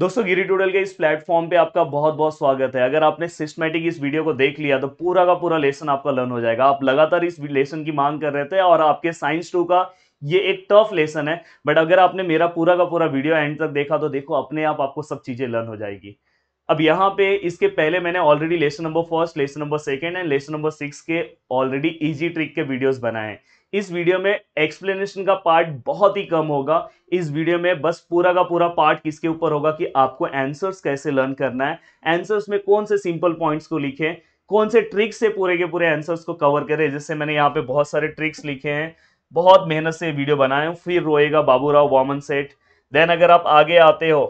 दोस्तों गिरी टूडल के इस प्लेटफॉर्म पे आपका बहुत बहुत स्वागत है अगर आपने सिस्टमेटिक इस वीडियो को देख लिया तो पूरा का पूरा लेसन आपका लर्न हो जाएगा आप लगातार इस लेसन की मांग कर रहे थे और आपके साइंस टू का ये एक टफ लेसन है बट अगर आपने मेरा पूरा का पूरा वीडियो एंड तक देखा तो देखो अपने आप आपको सब चीज़ें लर्न हो जाएगी अब यहाँ पे इसके पहले मैंने already lesson number first lesson number second and lesson number six के ऑलरेडी ईजी ट्रिक के वीडियोज़ बनाए हैं इस वीडियो में एक्सप्लेनेशन का पार्ट बहुत ही कम होगा इस वीडियो में बस पूरा का पूरा पार्ट किसके ऊपर होगा कि आपको आंसर्स कैसे लर्न करना है आंसर्स में कौन से सिंपल पॉइंट्स को लिखें कौन से ट्रिक्स से पूरे के पूरे आंसर्स को कवर करें जैसे मैंने यहाँ पे बहुत सारे ट्रिक्स लिखे हैं बहुत मेहनत से वीडियो बनाए फिर रोएगा बाबूराव वामन सेट देन अगर आप आगे आते हो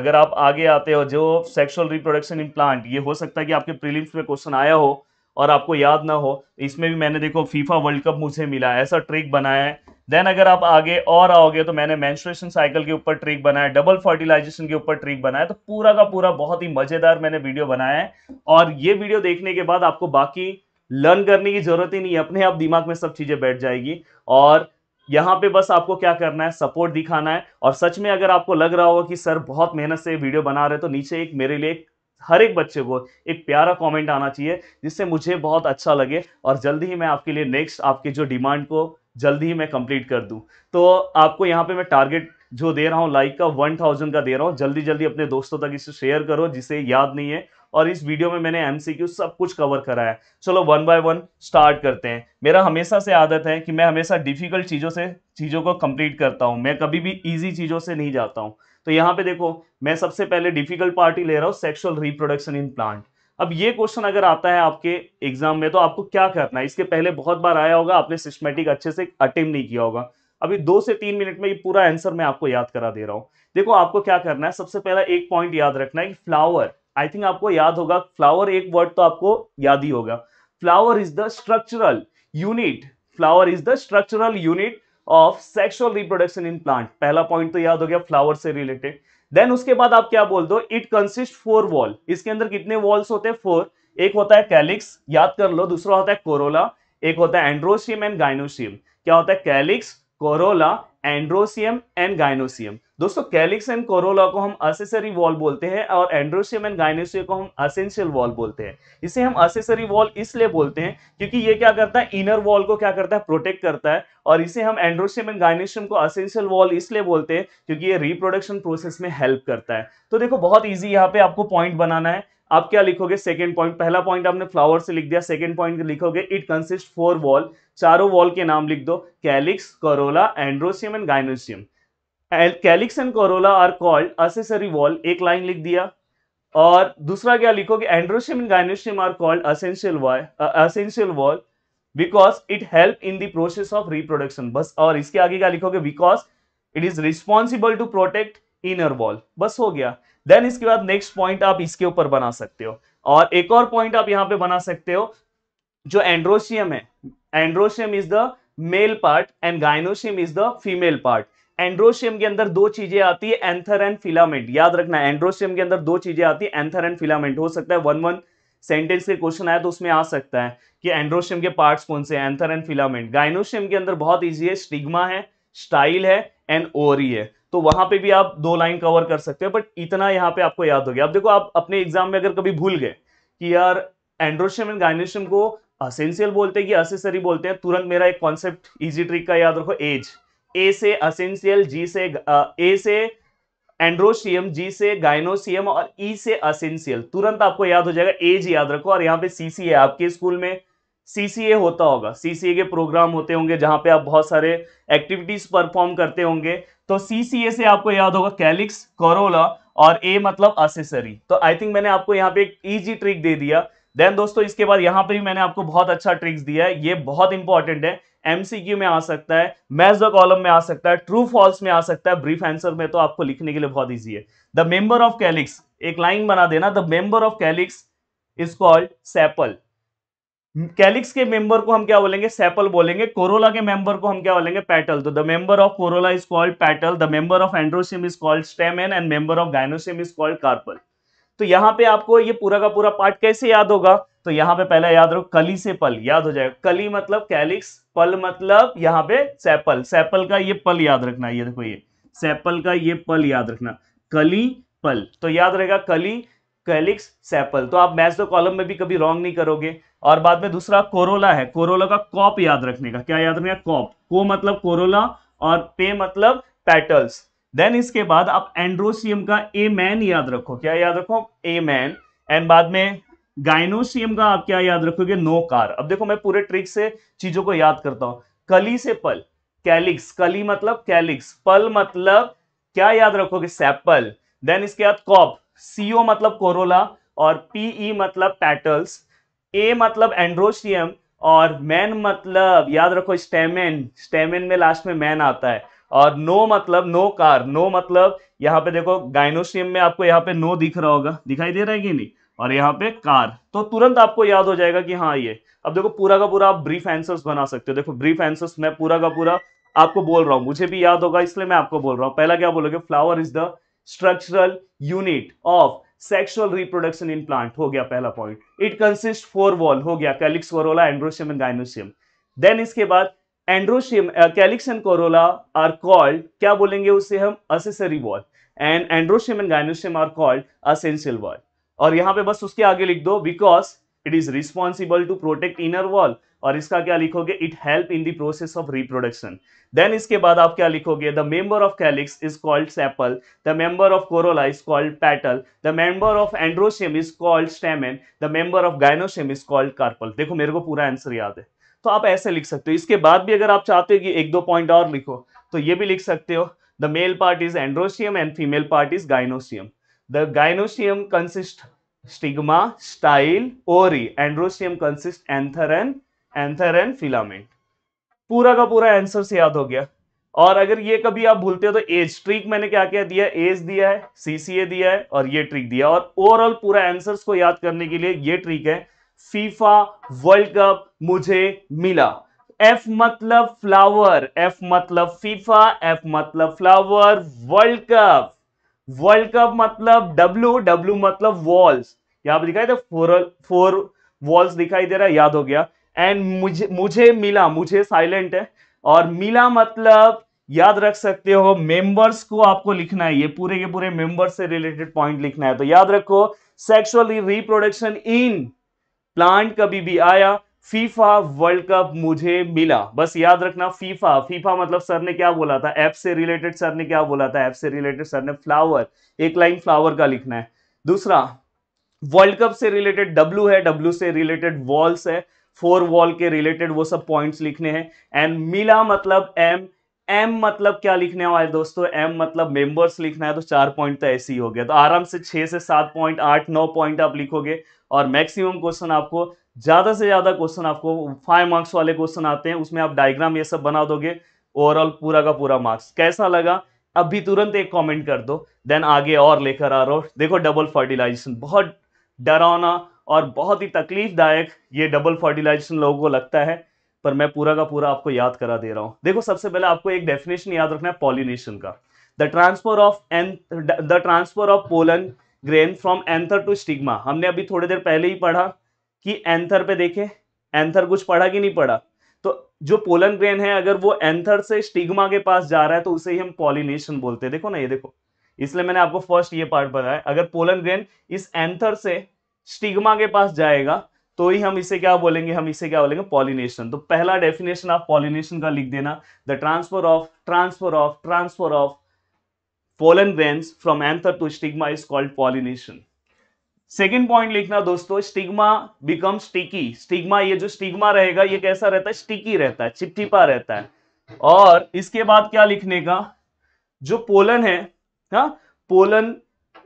अगर आप आगे आते हो जो सेक्सुअल रिप्रोडक्शन इम्प्लांट ये हो सकता है कि आपके प्रीलिम्स में क्वेश्चन आया हो और आपको याद ना हो इसमें भी मैंने देखो फीफा वर्ल्ड कप मुझे मिला है ऐसा ट्रिक बनाया है देन अगर आप आगे और आओगे तो मैंने मैंस्ट्रेशन साइकिल के ऊपर ट्रिक बनाया डबल फर्टिलाइजेशन के ऊपर ट्रिक बनाया तो पूरा का पूरा बहुत ही मजेदार मैंने वीडियो बनाया है और ये वीडियो देखने के बाद आपको बाकी लर्न करने की जरूरत ही नहीं है अपने आप दिमाग में सब चीजें बैठ जाएगी और यहाँ पे बस आपको क्या करना है सपोर्ट दिखाना है और सच में अगर आपको लग रहा होगा कि सर बहुत मेहनत से वीडियो बना रहे तो नीचे एक मेरे लिए एक हर एक बच्चे को एक प्यारा कमेंट आना चाहिए जिससे मुझे बहुत अच्छा लगे और जल्दी ही मैं आपके लिए नेक्स्ट आपके जो डिमांड को जल्दी ही मैं कंप्लीट कर दूं तो आपको यहाँ पे मैं टारगेट जो दे रहा हूँ लाइक का वन थाउजेंड का दे रहा हूँ जल्दी जल्दी अपने दोस्तों तक इसे शेयर करो जिसे याद नहीं है और इस वीडियो में मैंने एम सब कुछ कवर करा है चलो वन बाय वन स्टार्ट करते हैं मेरा हमेशा से आदत है कि मैं हमेशा डिफिकल्ट चीज़ों से चीज़ों को कंप्लीट करता हूँ मैं कभी भी ईजी चीज़ों से नहीं जाता हूँ तो यहाँ पे देखो मैं सबसे पहले डिफिकल्ट पार्टी ले रहा हूँ सेक्सुअल रिप्रोडक्शन इन प्लांट अब ये क्वेश्चन अगर आता है आपके एग्जाम में तो आपको क्या करना है इसके पहले बहुत बार आया होगा आपने सिस्टमेटिक अच्छे से अटेम नहीं किया होगा अभी दो से तीन मिनट में ये पूरा आंसर मैं आपको याद करा दे रहा हूँ देखो आपको क्या करना है सबसे पहला एक पॉइंट याद रखना है कि फ्लावर आई थिंक आपको याद होगा फ्लावर एक वर्ड तो आपको याद ही होगा flower is the structural unit flower is the structural unit of sexual reproduction in plant पहला पॉइंट तो याद हो गया फ्लावर से रिलेटेड देन उसके बाद आप क्या बोल दो इट कंसिस्ट फोर वॉल इसके अंदर कितने वॉल्स होते हैं फोर एक होता है कैलिक्स याद कर लो दूसरा होता है कोरोला एक होता है एंड्रोसियम एंड गाइनोशियम क्या होता है calyx corolla androecium and gynoecium दोस्तों कैलिक्स एंड कोरोला को हम असेसरी वॉल बोलते हैं और एंड्रोशियम एंड गाइनेशियम को हम असेंशियल वॉल बोलते हैं इसे हम असेसरी वॉल इसलिए बोलते हैं क्योंकि ये क्या करता है इनर वॉल को क्या करता है प्रोटेक्ट करता है और इसे हम एंड्रोशियम एंड गाइनेशियम को असेंशियल वॉल इसलिए बोलते हैं क्योंकि ये रिप्रोडक्शन प्रोसेस में हेल्प करता है तो देखो बहुत ईजी यहाँ पे आपको पॉइंट बनाना है आप क्या लिखोगे सेकेंड पॉइंट पहला पॉइंट आपने फ्लावर से लिख दिया सेकेंड पॉइंट लिखोगे इट कंसिस्ट फोर वॉल चारों वॉल के नाम लिख दो calyx corolla androecium and gynoecium calyx and corolla are called accessory whorl एक लाइन लिख दिया और दूसरा क्या लिखोगे androecium and gynoecium are called essential essential whorl because it help in the process of reproduction बस और इसके आगे क्या लिखोगे because it is responsible to protect inner whorl बस हो गया देन इसके बाद नेक्स्ट पॉइंट आप इसके ऊपर बना सकते हो और एक और पॉइंट आप यहाँ पे बना सकते हो जो एंड्रोशियम है androecium is the male part and gynoecium is the female part androecium के अंदर दो चीजें आती है एंथर एंड फिलामेंट याद रखना एंड्रोशियम के अंदर दो चीजें आती है एंथर एंड फिलामेंट हो सकता है वन वन सेंटेंस के क्वेश्चन आया तो उसमें आ सकता है कि एंड्रोशियम के पार्ट्स कौन से एंथर एंड फिलामेंट गाइनोशियम के अंदर बहुत ईजी है स्टिग्मा है स्टाइल है एंड ओरी है तो वहां पे भी आप दो लाइन कवर कर सकते हो बट इतना यहाँ पे आपको याद हो गया अब देखो आप अपने एग्जाम में अगर कभी भूल गए कि यार एंड्रोशियम एंड गाइनोशियम को असेंशियल बोलते हैं कि असेसरी बोलते हैं तुरंत मेरा एक कॉन्सेप्ट इजी ट्रिक का याद रखो एज ए से असेंशियल जी से ए से एंड्रोशियम जी से गाइनोशियम और ई e से असेंशियल तुरंत आपको याद हो जाएगा एज याद रखो और यहाँ पे सीसीए आपके स्कूल में सीसीए होता होगा सीसीए के प्रोग्राम होते होंगे जहां पे आप बहुत सारे एक्टिविटीज परफॉर्म करते होंगे तो सीसीए से आपको याद होगा कैलिक्स कोरोला और ए मतलब असेसरी तो आई थिंक मैंने आपको यहाँ पे एक ईजी ट्रिक दे दिया देन दोस्तों इसके बाद यहाँ पे भी मैंने आपको बहुत अच्छा ट्रिक्स दिया है ये बहुत इंपॉर्टेंट है एमसीक्यू में आ सकता है मैच द कॉलम में आ सकता है ट्रू फॉल्स में आ सकता है ब्रीफ आंसर में तो आपको लिखने के लिए बहुत ईजी है द मेंबर ऑफ कैलिक्स एक लाइन बना देना the member of calyx is called sepal calyx के मेंबर को हम क्या बोलेंगे सैपल बोलेंगे कोरोला के मेंबर को हम क्या बोलेंगे पैटल तो the member of corolla is called petal the member of androecium is called stamen and member of gynoecium is called carpel तो यहां पे आपको ये पूरा का पूरा पार्ट कैसे याद होगा तो यहां पे पहले याद रखो कली से पल याद हो जाएगा कली मतलब कैलिक्स पल मतलब यहां पे सैपल सैपल का ये पल याद रखना ये देखो ये सैपल का ये पल याद रखना कली पल तो याद रहेगा कली कैलिक्स सैपल तो आप मैथ्स कॉलम में भी कभी रॉन्ग नहीं करोगे और बाद में दूसरा कोरोला है कोरोला का कॉप याद रखने का क्या याद रखना कॉप को मतलब कोरोला और पे मतलब पैटल्स देन इसके बाद आप एंड्रोसियम का ए मैन याद रखो क्या याद रखो ए मैन एंड बाद में गाइनोसियम का आप क्या याद रखोगे नो कार अब देखो मैं पूरे ट्रिक से चीजों को याद करता हूं कली से पल कैलिक्स कली मतलब कैलिक्स पल मतलब क्या याद रखोगे सैपल देन इसके बाद कॉप सीओ मतलब कोरोला और पीई e मतलब पैटल्स ए मतलब एंड्रोशियम और मैन मतलब याद रखो स्टेमेन स्टेमेन में लास्ट में मैन आता है और नो मतलब नो कार नो मतलब यहाँ पे देखो गाइनोशियम में आपको यहाँ पे नो दिख रहा होगा दिखाई दे रहा है कि नहीं और यहाँ पे कार तो तुरंत आपको याद हो जाएगा कि हाँ ये अब देखो पूरा का पूरा आप ब्रीफ आंसर्स बना सकते हो देखो ब्रीफ आंसर्स मैं पूरा का पूरा आपको बोल रहा हूँ मुझे भी याद होगा इसलिए मैं आपको बोल रहा हूँ पहला क्या बोलोगे flower is the structural unit of sexual reproduction in plant हो गया पहला point it consist four whorl हो गया calyx corolla androecium and gynoecium then इसके बाद androecium calyx and corolla are called क्या बोलेंगे उसे हम accessory whorl and androecium and gynoecium are called essential whorl और यहां पे बस उसके आगे लिख दो because it is responsible to protect inner whorl और इसका क्या लिखोगे it help in the process of reproduction then इसके बाद आप क्या लिखोगे the member of calyx is called sepal the member of corolla is called petal the member of androecium is called stamen the member of gynoecium is called carpel देखो मेरे को पूरा answer याद है तो आप ऐसे लिख सकते हो इसके बाद भी अगर आप चाहते हो कि एक दो पॉइंट और लिखो तो ये भी लिख सकते हो the male part is androecium and female part is gynoecium the gynoecium consist stigma style ovary androecium consist anther and anther and filament पूरा का पूरा आंसर से याद हो गया और अगर ये कभी आप भूलते हो तो एज ट्रिक मैंने क्या क्या दिया एज दिया है सीसीए दिया है और ये ट्रिक दिया और ओवरऑल पूरा आंसर्स को याद करने के लिए ये ट्रिक है फीफा वर्ल्ड कप मुझे मिला एफ मतलब फ्लावर एफ मतलब फीफा एफ मतलब flower world cup world cup मतलब डब्ल्यू डब्ल्यू मतलब वॉल्स यहां पर दिखाई दे फोर फोर वॉल्स दिखाई दे रहा है याद हो गया एंड मुझे मुझे मिला मुझे साइलेंट है और मिला मतलब याद रख सकते हो मेंबर्स को आपको लिखना है ये पूरे के पूरे मेंबर्स से रिलेटेड पॉइंट लिखना है तो याद रखो सेक्सुअल रिप्रोडक्शन इन प्लांट कभी भी आया फीफा वर्ल्ड कप मुझे मिला बस याद रखना फीफा फीफा मतलब सर ने क्या बोला था एफ से रिलेटेड सर ने क्या बोला था एफ से रिलेटेड सर ने फ्लावर एक लाइन फ्लावर का लिखना है दूसरा वर्ल्ड कप से रिलेटेड डब्ल्यू है डब्ल्यू से रिलेटेड वॉल्स है फोर वॉल के रिलेटेड वो सब पॉइंट्स लिखने हैं एंड मिला मतलब एम एम मतलब क्या लिखने वाले दोस्तों एम मतलब मेंबर्स लिखना है तो चार पॉइंट तो ऐसे ही हो गया तो आराम से छह से सात पॉइंट आठ नौ पॉइंट आप लिखोगे और मैक्सिमम क्वेश्चन आपको ज़्यादा से ज़्यादा क्वेश्चन आपको फाइव मार्क्स वाले क्वेश्चन आते हैं उसमें आप डायग्राम ये सब बना दोगे ओवरऑल पूरा का पूरा मार्क्स कैसा लगा अभी तुरंत एक कमेंट कर दो देन आगे और लेकर आ रहा देखो डबल फर्टिलाइजेशन बहुत डरावना और बहुत ही तकलीफदायक ये डबल फर्टिलाइजेशन लोगों को लगता है पर मैं पूरा का पूरा आपको याद करा दे रहा हूँ देखो सबसे पहले आपको एक डेफिनेशन याद रखना है पॉलिनेशन का the transfer of an the transfer of pollen grain from anther to stigma हमने अभी थोड़ी देर पहले ही पढ़ा कि एंथर पे देखें एंथर कुछ पढ़ा कि नहीं पढ़ा तो जो पोलन ग्रेन है अगर वो एंथर से स्टिग्मा के पास जा रहा है तो उसे ही हम पॉलिनेशन बोलते हैं देखो ना ये देखो इसलिए मैंने आपको फर्स्ट ये पार्ट बताया अगर पोलन ग्रेन इस एंथर से स्टिग्मा के पास जाएगा तो ही हम इसे क्या बोलेंगे हम इसे क्या बोलेंगे पॉलिनेशन तो पहला डेफिनेशन आप पॉलिनेशन का लिख देना the transfer of transfer of transfer of pollen grains from anther to stigma is called pollination second point लिखना दोस्तों स्टिग्मा बिकम स्टिकी स्टिग्मा ये जो स्टिग्मा रहेगा ये कैसा रहता है स्टिकी रहता है चिपचिपा रहता है और इसके बाद क्या लिखने का जो पोलन है हा? पोलन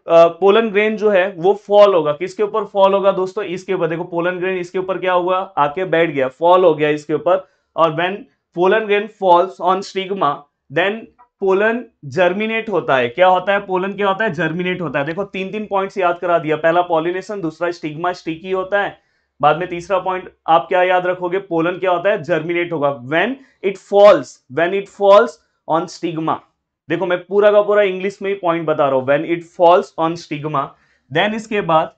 आ, पोलन ग्रेन जो है वो फॉल होगा किसके ऊपर फॉल होगा दोस्तों इसके ऊपर देखो पोलन ग्रेन इसके ऊपर क्या हुआ आके बैठ गया फॉल हो गया इसके ऊपर और when pollen grain falls on stigma then pollen germinate होता है क्या होता है पोलन क्या होता है जर्मिनेट होता है देखो तीन तीन पॉइंट्स याद करा दिया पहला पॉलिनेशन दूसरा स्टिग्मा स्टिकी होता है बाद में तीसरा पॉइंट आप क्या याद रखोगे पोलन क्या होता है जर्मिनेट होगा when it falls when it falls on stigma देखो मैं पूरा का पूरा इंग्लिश में ही पॉइंट बता रहा हूं when it falls on stigma then इसके बाद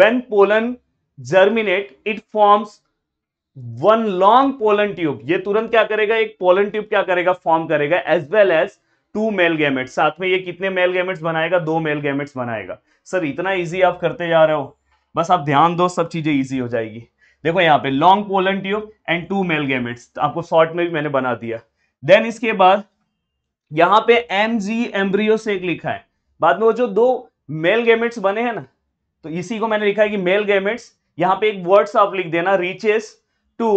when pollen germinate it forms one long pollen tube ये तुरंत क्या करेगा एक पोलन ट्यूब क्या करेगा फॉर्म करेगा as well as two male gametes साथ में ये कितने मेल गैमेट्स बनाएगा दो मेल गैमेट्स बनाएगा सर इतना इजी आप करते जा रहे हो बस आप ध्यान दो सब चीजें इजी हो जाएगी देखो यहाँ पे long pollen tube and two male gametes आपको शॉर्ट में भी मैंने बना दिया देन इसके बाद यहाँ पे एम जी एम्ब्रियो एक लिखा है बाद में वो जो दो मेल गैमेट्स बने हैं ना तो इसी को मैंने लिखा है कि मेल गैमेट्स यहाँ पे एक वर्ड्स आप लिख देना रीचेस टू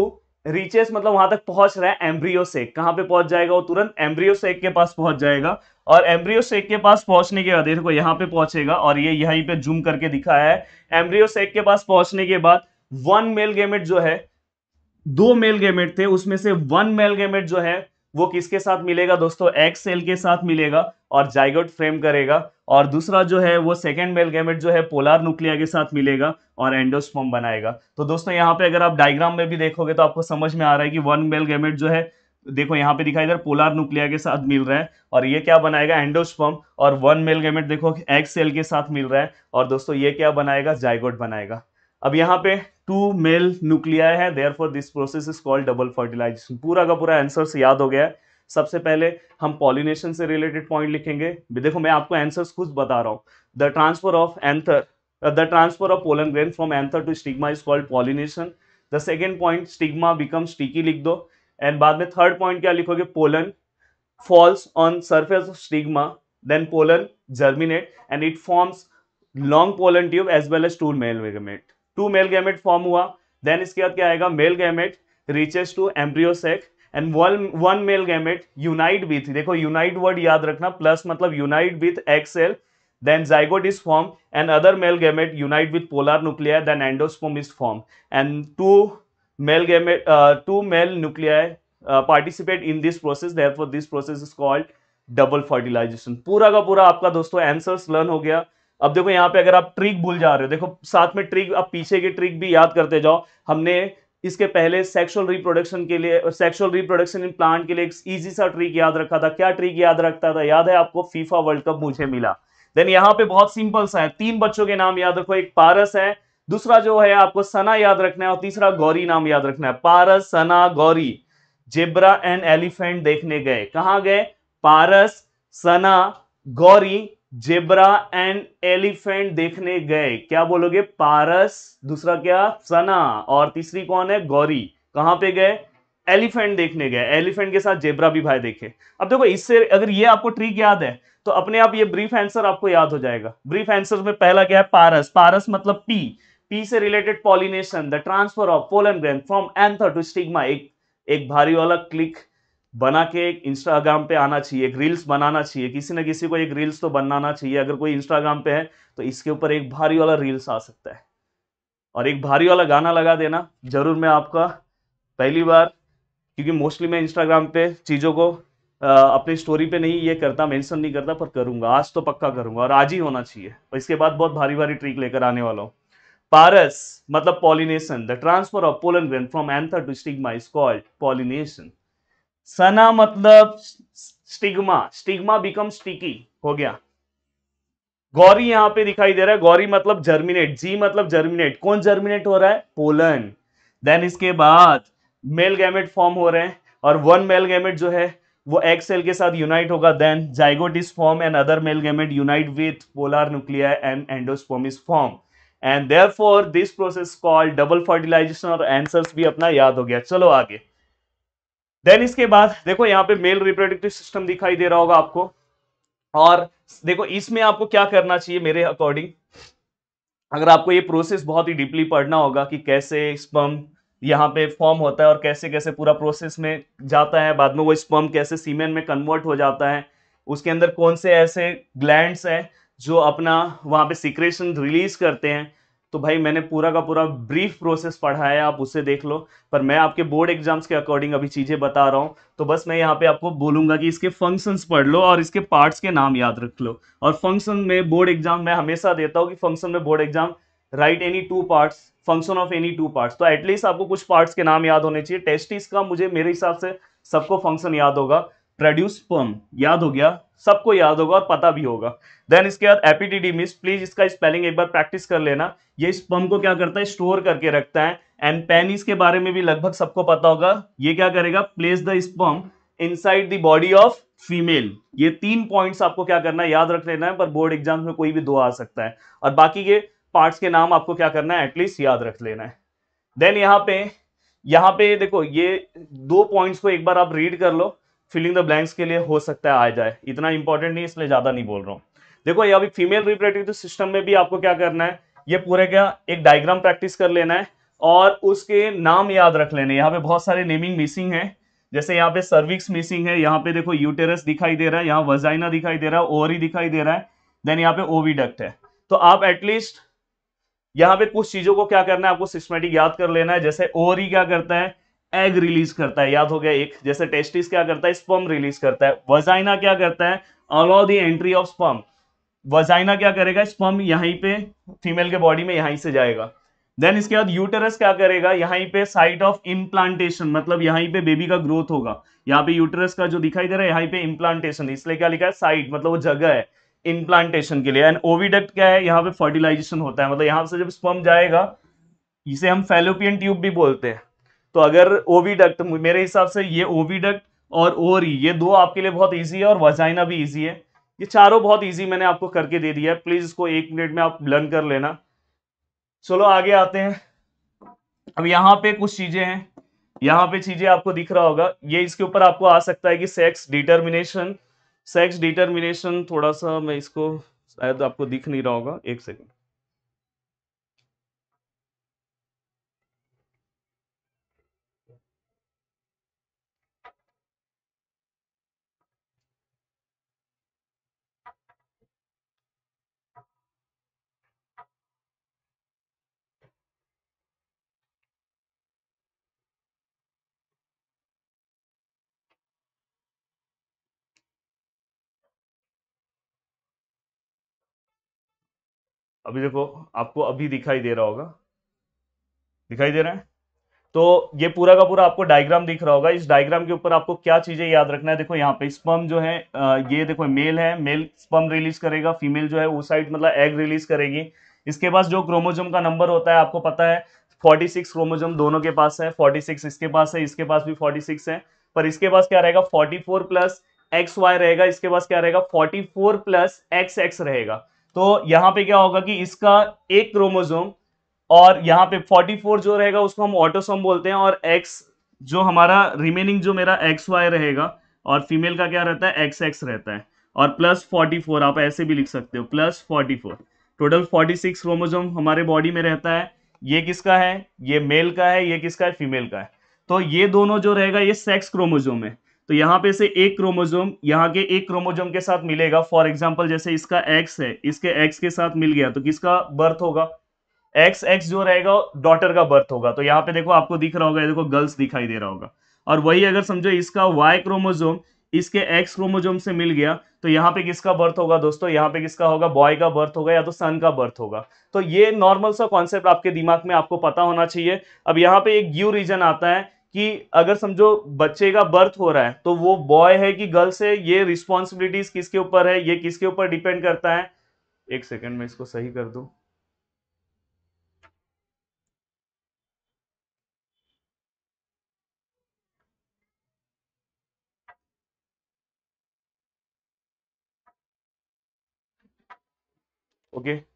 रीचेस मतलब वहां तक पहुंच रहा है एम्ब्रियो सेक कहां पे पहुंच जाएगा वो तुरंत एम्ब्रियो सेक के पास पहुंच जाएगा और एम्ब्रियो सेक के पास पहुंचने के बाद देखो यहां पे पहुंचेगा और ये यहीं पे जूम करके दिखाया है एम्ब्रियो सेक के पास पहुंचने के बाद वन मेल गेमेट जो है दो मेल गेमेट थे उसमें से वन मेल गेमेट जो है वो किसके साथ मिलेगा दोस्तों एक्स सेल के साथ मिलेगा और जाइगोट फ्रेम करेगा और दूसरा जो है वो सेकेंड मेल गैमेट जो है पोलार न्यूक्लिया के साथ मिलेगा और एंडोस्फॉर्म बनाएगा तो दोस्तों यहाँ पे अगर आप डायग्राम में भी देखोगे तो आपको समझ में आ रहा है कि वन मेल गैमेट जो है देखो यहाँ पे दिखाई दे रहा पोलार न्यूक्लिया के साथ मिल रहा है और ये क्या बनाएगा एंडोस्फॉर्म और वन मेल गैमेट देखो एक्स सेल के साथ मिल रहा है और दोस्तों ये क्या बनाएगा जाइगोट बनाएगा अब यहाँ पे टू मेल न्यूक्लिया है therefore this process is called double fertilisation पूरा का पूरा आंसर याद हो गया है सबसे पहले हम पॉलिनेशन से रिलेटेड पॉइंट लिखेंगे देखो मैं आपको आंसर्स खुद बता रहा हूँ the transfer of anther the transfer of pollen grain from anther to stigma is called pollination the second point stigma become sticky लिख दो एंड बाद में थर्ड पॉइंट क्या लिखोगे pollen falls on surface of stigma then pollen germinate and it forms long pollen tube as well as two male gamete two male gamete form हुआ then इसके बाद क्या आएगा male gamete reaches to embryo sac and one one male gamete unite with देखो unite word याद रखना plus मतलब unite with egg cell then zygote is formed and other male gamete unite with polar nuclei then endosperm is formed and two male gamete uh, two male nuclei uh, participate in this process therefore this process is called double fertilization पूरा का पूरा आपका दोस्तों answers learn हो गया अब देखो यहाँ पे अगर आप ट्रिक भूल जा रहे हो देखो साथ में ट्रिक आप पीछे की ट्रिक भी याद करते जाओ हमने इसके पहले सेक्सुअल रिप्रोडक्शन के लिए सेक्सुअल रिप्रोडक्शन इन प्लांट के लिए एक इजी सा ट्रिक याद रखा था क्या ट्रिक याद रखता था याद है आपको फीफा वर्ल्ड कप मुझे मिला देन यहाँ पे बहुत सिंपल सा है तीन बच्चों के नाम याद रखो एक पारस है दूसरा जो है आपको सना याद रखना है और तीसरा गौरी नाम याद रखना है Paras Sana Gauri zebra and elephant देखने गए कहाँ गए Paras Sana Gauri zebra and elephant देखने गए क्या बोलोगे पारस दूसरा क्या सना और तीसरी कौन है गौरी कहां पे गए एलिफेंट देखने गए एलिफेंट के साथ जेब्रा भी भाई देखे अब देखो इससे अगर ये आपको ट्रिक याद है तो अपने आप ये ब्रीफ आंसर आपको याद हो जाएगा ब्रीफ आंसर में पहला क्या है पारस पारस मतलब पी पी से related pollination the transfer of pollen grain from anther to stigma एक एक भारी वाला क्लिक बना के एक इंस्टाग्राम पे आना चाहिए एक रील्स बनाना चाहिए किसी न किसी को एक रील्स तो बनाना चाहिए अगर कोई इंस्टाग्राम पे है तो इसके ऊपर एक भारी वाला रील्स आ सकता है और एक भारी वाला गाना लगा देना ज़रूर मैं आपका पहली बार क्योंकि मोस्टली मैं इंस्टाग्राम पे चीज़ों को अपनी स्टोरी पे नहीं ये करता मेंशन नहीं करता पर करूँगा आज तो पक्का करूँगा और आज ही होना चाहिए और इसके बाद बहुत भारी भारी ट्रिक लेकर आने वाला हूँ पारस मतलब pollination the transfer of pollen grain from anther to stigma is called pollination Sana मतलब स्टिग्मा स्टिग्मा बिकम स्टिकी हो गया गौरी यहां पे दिखाई दे रहा है गौरी मतलब जर्मिनेट जी मतलब जर्मिनेट कौन जर्मिनेट हो रहा है पोलन देन इसके बाद मेल गैमेट फॉर्म हो रहे हैं और वन मेल गैमेट जो है वो एक्स सेल के साथ यूनाइट होगा then zygote is form and other male gamete unite with polar nuclei and endosperm is form and there this process called double fertilization और आंसर्स भी अपना याद हो गया चलो आगे देन इसके बाद देखो यहाँ पे मेल रिप्रोडक्टिव सिस्टम दिखाई दे रहा होगा आपको और देखो इसमें आपको क्या करना चाहिए मेरे अकॉर्डिंग अगर आपको ये प्रोसेस बहुत ही डीपली पढ़ना होगा कि कैसे स्पम यहाँ पे फॉर्म होता है और कैसे कैसे पूरा प्रोसेस में जाता है बाद में वो स्पम कैसे सीमेन में कन्वर्ट हो जाता है उसके अंदर कौन से ऐसे ग्लैंड्स हैं जो अपना वहाँ पे सिक्रेशन रिलीज करते हैं तो भाई मैंने पूरा का पूरा ब्रीफ प्रोसेस पढ़ा है आप उसे देख लो पर मैं आपके बोर्ड एग्जाम्स के अकॉर्डिंग अभी चीज़ें बता रहा हूँ तो बस मैं यहाँ पे आपको बोलूँगा कि इसके फंक्शंस पढ़ लो और इसके पार्ट्स के नाम याद रख लो और फंक्शन में बोर्ड एग्जाम मैं हमेशा देता हूँ कि फंक्शन में board exam write any two parts function of any two parts तो एटलीस्ट आपको कुछ पार्ट्स के नाम याद होने चाहिए टेस्टिस का मुझे मेरे हिसाब से सबको फंक्शन याद होगा प्रोड्यूस स्पर्म याद हो गया सबको याद होगा और पता भी होगा देन इसके बाद मिस प्लीज इसका स्पेलिंग एक बार प्रैक्टिस कर लेना ये स्पर्म को क्या करता है स्टोर करके रखता है एंड पेनिस के बारे में भी लगभग सबको पता होगा ये क्या करेगा place the sperm inside the body of female ये तीन पॉइंट्स आपको क्या करना है याद रख लेना है पर बोर्ड एग्जाम में कोई भी दो आ सकता है और बाकी के पार्ट्स के नाम आपको क्या करना है एटलीस्ट याद रख लेना है देन यहाँ पे यहाँ पे देखो ये दो पॉइंट्स को एक बार आप रीड कर लो फिलिंग द ब्लैंक्स के लिए हो सकता है आ जाए इतना इंपॉर्टेंट नहीं इसलिए ज़्यादा नहीं बोल रहा हूँ देखो ये अभी फीमेल रिप्रोडक्टिव सिस्टम में भी आपको क्या करना है ये पूरे क्या एक डायग्राम प्रैक्टिस कर लेना है और उसके नाम याद रख लेने यहाँ पे बहुत सारे नेमिंग मिसिंग है जैसे यहाँ पे सर्विक्स मिसिंग है यहाँ पे देखो यूटेरस दिखाई दे रहा है यहाँ वजाइना दिखाई दे रहा है ओवरी दिखाई दे रहा है देन यहाँ पे ओवीडक्ट है तो आप एटलीस्ट यहाँ पे कुछ चीजों को क्या करना है आपको सिस्टमेटिक याद कर लेना है जैसे ओवरी क्या करता है एग रिलीज करता है याद हो गया एक जैसे टेस्टिस क्या करता है स्पम रिलीज करता है वजाइना क्या करता है allow the entry of sperm vagina क्या करेगा स्पम यहीं पे फीमेल के बॉडी में यहीं से जाएगा देन इसके बाद यूटेरस क्या करेगा यहाँ पे साइट ऑफ इम्प्लांटेशन मतलब यहीं पे बेबी का ग्रोथ होगा यहाँ पे यूटेरस का जो दिखाई दे रहा है यहाँ पे इम्प्लांटेशन इसलिए क्या लिखा है साइट मतलब वो जगह है इम्प्लांटेशन के लिए एंड ओविडक्ट क्या है यहाँ पे फर्टिलाइजेशन होता है मतलब यहाँ से जब स्पम जाएगा इसे हम फेलोपियन ट्यूब भी बोलते हैं तो अगर ओवीडक्ट मेरे हिसाब से ये ओवीडक्ट और ओरी e, ये दो आपके लिए बहुत ईजी है और वजाइना भी ईजी है ये चारों बहुत ईजी मैंने आपको करके दे दिया है प्लीज इसको एक मिनट में आप लर्न कर लेना चलो आगे आते हैं अब यहाँ पे कुछ चीजें हैं यहाँ पे चीजें आपको दिख रहा होगा ये इसके ऊपर आपको आ सकता है कि सेक्स डिटर्मिनेशन सेक्स डिटर्मिनेशन थोड़ा सा मैं इसको शायद आपको दिख नहीं रहा होगा एक सेकेंड अभी देखो आपको अभी दिखाई दे रहा होगा दिखाई दे रहा है तो ये पूरा का पूरा आपको डायग्राम दिख रहा होगा इस डायग्राम के ऊपर आपको क्या चीजें याद रखना है देखो यहाँ पे स्पम जो है ये देखो मेल है मेल स्पम रिलीज करेगा फीमेल जो है वो साइड मतलब एग रिलीज करेगी इसके पास जो क्रोमोजोम का नंबर होता है आपको पता है 46 क्रोमोजोम दोनों के पास है 46 इसके पास है इसके पास भी 46 है पर इसके पास क्या रहेगा 44 प्लस एक्स वाई रहेगा इसके पास क्या रहेगा 44 प्लस एक्स एक्स रहेगा तो यहाँ पे क्या होगा कि इसका एक क्रोमोजोम और यहाँ पे 44 जो रहेगा उसको हम ऑटोसोम बोलते हैं और एक्स जो हमारा रिमेनिंग जो मेरा एक्स वाई रहेगा और फीमेल का क्या रहता है एक्स एक्स रहता है और प्लस 44 आप ऐसे भी लिख सकते हो प्लस 44 टोटल 46 क्रोमोजोम हमारे बॉडी में रहता है ये किसका है ये मेल का है ये किसका है फीमेल का है तो ये दोनों जो रहेगा ये सेक्स क्रोमोजोम है तो यहाँ पे से एक क्रोमोजोम यहाँ के एक क्रोमोजोम के साथ मिलेगा फॉर एग्जाम्पल जैसे इसका एक्स है इसके एक्स के साथ मिल गया तो किसका बर्थ होगा एक्स एक्स जो रहेगा डॉटर का बर्थ होगा तो यहाँ पे देखो आपको दिख रहा होगा देखो गर्ल्स दिखाई दे रहा होगा और वही अगर समझो इसका वाई क्रोमोजोम इसके एक्स क्रोमोजोम से मिल गया तो यहाँ पे किसका बर्थ होगा दोस्तों यहाँ पे किसका होगा बॉय का बर्थ होगा या तो सन का बर्थ होगा तो ये नॉर्मल सा कॉन्सेप्ट आपके दिमाग में आपको पता होना चाहिए अब यहाँ पे एक ग्यू रीजन आता है कि अगर समझो बच्चे का बर्थ हो रहा है तो वो बॉय है कि गर्ल्स है ये रिस्पॉन्सिबिलिटीज किसके ऊपर है ये किसके ऊपर डिपेंड करता है एक सेकेंड में इसको सही कर दू ओके okay.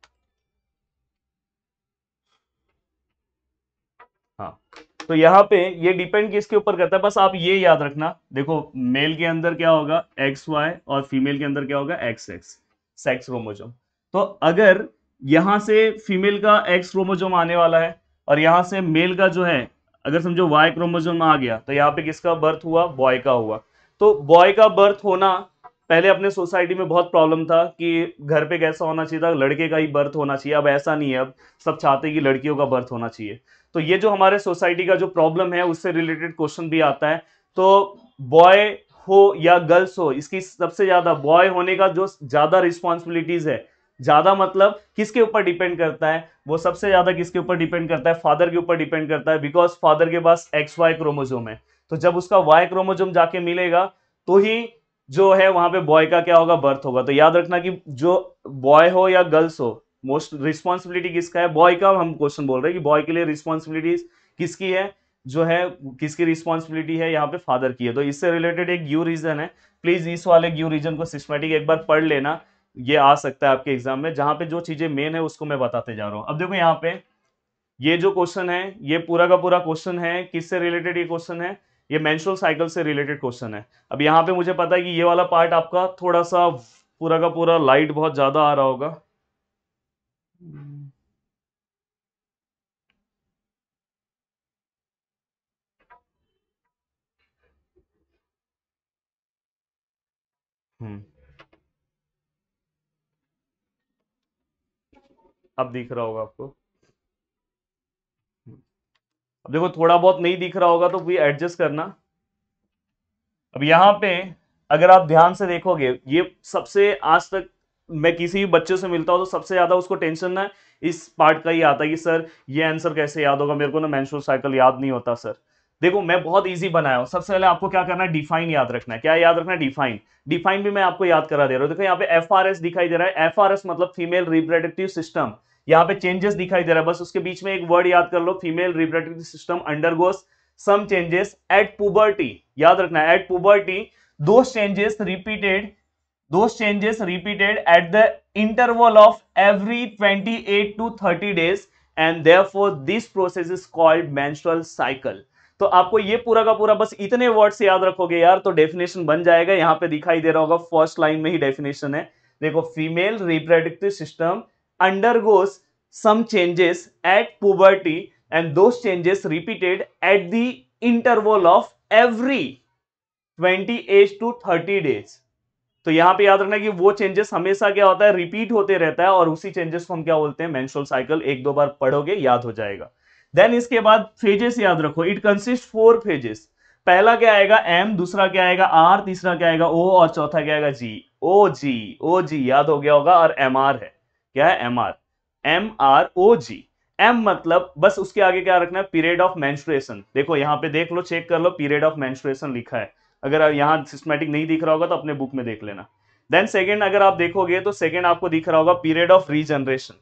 तो यहाँ पे ये डिपेंड किसके ऊपर करता है बस आप ये याद रखना देखो मेल के अंदर क्या होगा एक्स वाई और फीमेल के अंदर क्या होगा एक्स एक्स सेक्स क्रोमोजोम तो अगर यहां से फीमेल का एक्स क्रोमोजोम आने वाला है और यहां से मेल का जो है अगर समझो वाई क्रोमोजोम आ गया तो यहाँ पे किसका बर्थ हुआ बॉय का हुआ तो बॉय का बर्थ होना पहले अपने सोसाइटी में बहुत प्रॉब्लम था कि घर पे कैसा होना चाहिए था लड़के का ही बर्थ होना चाहिए अब ऐसा नहीं है अब सब चाहते कि लड़कियों का बर्थ होना चाहिए तो ये जो हमारे सोसाइटी का जो प्रॉब्लम है उससे रिलेटेड क्वेश्चन भी आता है तो बॉय हो या गर्ल्स हो इसकी सबसे ज़्यादा बॉय होने का जो ज़्यादा रिस्पॉन्सिबिलिटीज़ है ज़्यादा मतलब किसके ऊपर डिपेंड करता है वो सबसे ज़्यादा किसके ऊपर डिपेंड करता है फादर के ऊपर डिपेंड करता है बिकॉज फादर के पास एक्स वाई क्रोमोजोम है तो जब उसका वाई क्रोमोजोम जाके मिलेगा तो ही जो है वहां पे बॉय का क्या होगा बर्थ होगा तो याद रखना कि जो बॉय हो या गर्ल्स हो मोस्ट रिस्पॉन्सिबिलिटी किसका है बॉय का हम क्वेश्चन बोल रहे हैं कि बॉय के लिए रिस्पॉन्सिबिलिटी किसकी है जो है किसकी रिस्पॉन्सिबिलिटी है यहाँ पे फादर की है तो इससे रिलेटेड एक यू रीजन है प्लीज इस वाले यू रीजन को सिस्टमेटिक एक बार पढ़ लेना ये आ सकता है आपके एग्जाम में जहां पे जो चीजें मेन है उसको मैं बताते जा रहा हूँ अब देखो यहाँ पे ये जो क्वेश्चन है ये पूरा का पूरा क्वेश्चन है किससे रिलेटेड ये क्वेश्चन है ये मैंशनल साइकिल से रिलेटेड क्वेश्चन है अब यहाँ पे मुझे पता है कि ये वाला पार्ट आपका थोड़ा सा पूरा का पूरा लाइट बहुत ज़्यादा आ रहा होगा हम्म अब दिख रहा होगा आपको अब देखो थोड़ा बहुत नहीं दिख रहा होगा तो भी एडजस्ट करना अब यहां पे अगर आप ध्यान से देखोगे ये सबसे आज तक मैं किसी भी बच्चे से मिलता हूं तो सबसे ज़्यादा उसको टेंशन ना इस पार्ट का ही आता है कि सर ये आंसर कैसे याद होगा मेरे को ना मैंशोर साइकिल याद नहीं होता सर देखो मैं बहुत इजी बनाया हूं सबसे पहले आपको क्या करना है डिफाइन याद रखना है क्या याद रखना है डिफाइन डिफाइन भी मैं आपको याद करा दे रहा हूँ देखो यहाँ पे एफ दिखाई दे रहा है एफ मतलब फीमेल रिप्रोडक्टिव सिस्टम यहाँ पे चेंजेस दिखाई दे रहा है बस उसके बीच में एक वर्ड याद कर लो female reproductive system undergoes some changes at puberty याद रखना एट पुबर्टी दो changes repeated those changes repeated at the interval of every 28 to 30 days and therefore this process is called menstrual cycle तो आपको ये पूरा का पूरा बस इतने वर्ड से याद रखोगे यार तो डेफिनेशन बन जाएगा यहां पे दिखाई दे रहा होगा फर्स्ट लाइन में ही डेफिनेशन है देखो female reproductive system undergoes some changes at puberty and those changes repeated at the interval of every 28 to 30 days तो यहां पे याद रखना कि वो चेंजेस हमेशा क्या होता है रिपीट होते रहता है और उसी चेंजेस को हम क्या बोलते हैं मेंस्ट्रुअल साइकिल एक दो बार पढ़ोगे याद हो जाएगा देन इसके बाद फेजेस याद रखो इट कंसिस्ट फोर फेजेस पहला क्या आएगा एम दूसरा क्या आएगा आर तीसरा क्या आएगा ओ और चौथा क्या आएगा जी ओ जी ओ जी याद हो गया होगा और एम आर है क्या है M R M R O G M मतलब बस उसके आगे क्या रखना है पीरियड ऑफ मेंस्ट्रुएशन देखो यहाँ पे देख लो चेक कर लो पीरियड ऑफ मेंस्ट्रुएशन लिखा है अगर यहाँ सिस्टमेटिक नहीं दिख रहा होगा तो अपने बुक में देख लेना देन सेकेंड अगर आप देखोगे तो सेकेंड आपको दिख रहा होगा period of regeneration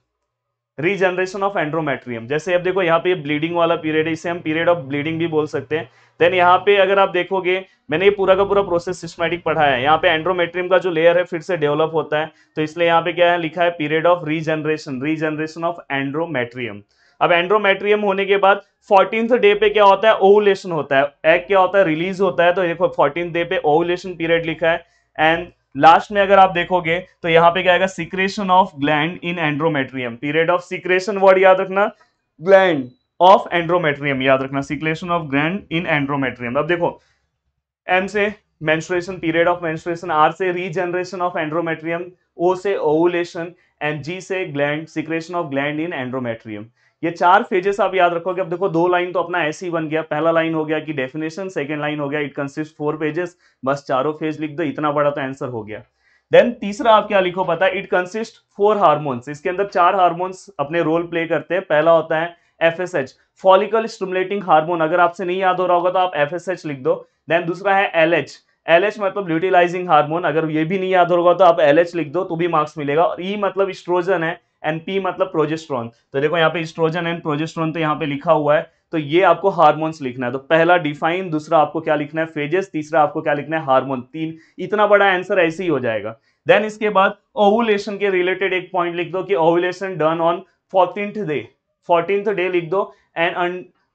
regeneration of endometrium जैसे अब देखो यहाँ पे ब्लीडिंग वाला पीरियड है इसे हम पीरियड ऑफ ब्लीडिंग भी बोल सकते हैं देन यहाँ पे अगर आप देखोगे मैंने ये पूरा का पूरा प्रोसेस सिस्टमेटिक पढ़ा है यहाँ पे एंड्रोमेट्रियम का जो लेयर है फिर से डेवलप होता है तो इसलिए यहाँ पे क्या है लिखा है period of regeneration regeneration of endometrium अब एंड्रोमेट्रियम होने के बाद फोर्टीन डे पे क्या होता है ओवुलेशन होता है एग क्या होता है रिलीज होता है तो देखो फोर्टीन डे पे ओवुलेशन पीरियड लिखा है एंड लास्ट में अगर आप देखोगे तो यहां पे क्या आएगा secretion of gland in endometrium period of secretion word याद रखना ग्लैंड ऑफ एंड्रोमेट्रियम याद रखना secretion of gland in endometrium अब देखो एम से menstruation period of menstruation R से रीजनरेशन ऑफ एंड्रोमेट्रियम ओ से ओवुलेशन एंड जी से gland secretion of gland in endometrium ये चार फेजेस आप याद रखोगे अब देखो दो लाइन तो अपना ऐसे ही बन गया पहला लाइन हो गया कि डेफिनेशन सेकेंड लाइन हो गया इट कंसिस्ट फोर पेजेस बस चारों फेज लिख दो इतना बड़ा तो आंसर हो गया देन तीसरा आप क्या लिखो पता है इट कंसिस्ट फोर हार्मोन्स इसके अंदर चार हार्मोन्स अपने रोल प्ले करते हैं पहला होता है F S H follicle stimulating hormone अगर आपसे नहीं याद हो रहा होगा तो आप एफ एस एच लिख दो देन दूसरा है एल एच एल एच मतलब ल्यूटिलाइजिंग हार्मोन अगर ये भी नहीं याद होगा तो आप एल एच लिख दो तो भी मार्क्स मिलेगा और ई e मतलब स्ट्रोजन है एंड पी मतलब प्रोजेस्ट्रॉन तो देखो यहाँ पे स्ट्रोजन एंड प्रोजेस्ट्रॉन तो यहाँ पे लिखा हुआ है तो ये आपको हार्मोन्स लिखना है तो पहला डिफाइन दूसरा आपको क्या लिखना है फेजेस तीसरा आपको क्या लिखना है हार्मोन तीन इतना बड़ा आंसर ऐसे ही हो जाएगा देन इसके बाद ओवुलेशन के रिलेटेड एक पॉइंट लिख दो कि ovulation done on fourteen day fourteen day लिख दो and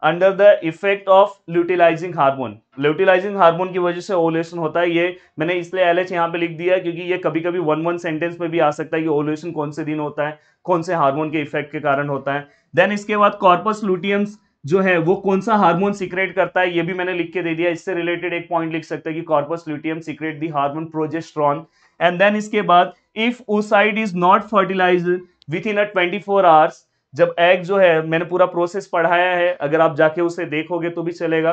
under the effect of luteinizing hormone luteinizing hormone की वजह से ओलेशन होता है ये मैंने इसलिए एल एच यहाँ पे लिख दिया क्योंकि ये कभी कभी वन वन सेंटेंस में भी आ सकता है कि ओलेशन कौन से दिन होता है कौन से हार्मोन के इफेक्ट के कारण होता है देन इसके बाद कॉर्पस लूटियम जो है वो कौन सा हार्मोन सिक्रेट करता है ये भी मैंने लिख के दे दिया इससे रिलेटेड एक पॉइंट लिख सकते हैं कि corpus luteum secrete the hormone progesterone and then इसके बाद if oocyte is not fertilize within a twenty four hours जब एग जो है मैंने पूरा प्रोसेस पढ़ाया है अगर आप जाके उसे देखोगे तो भी चलेगा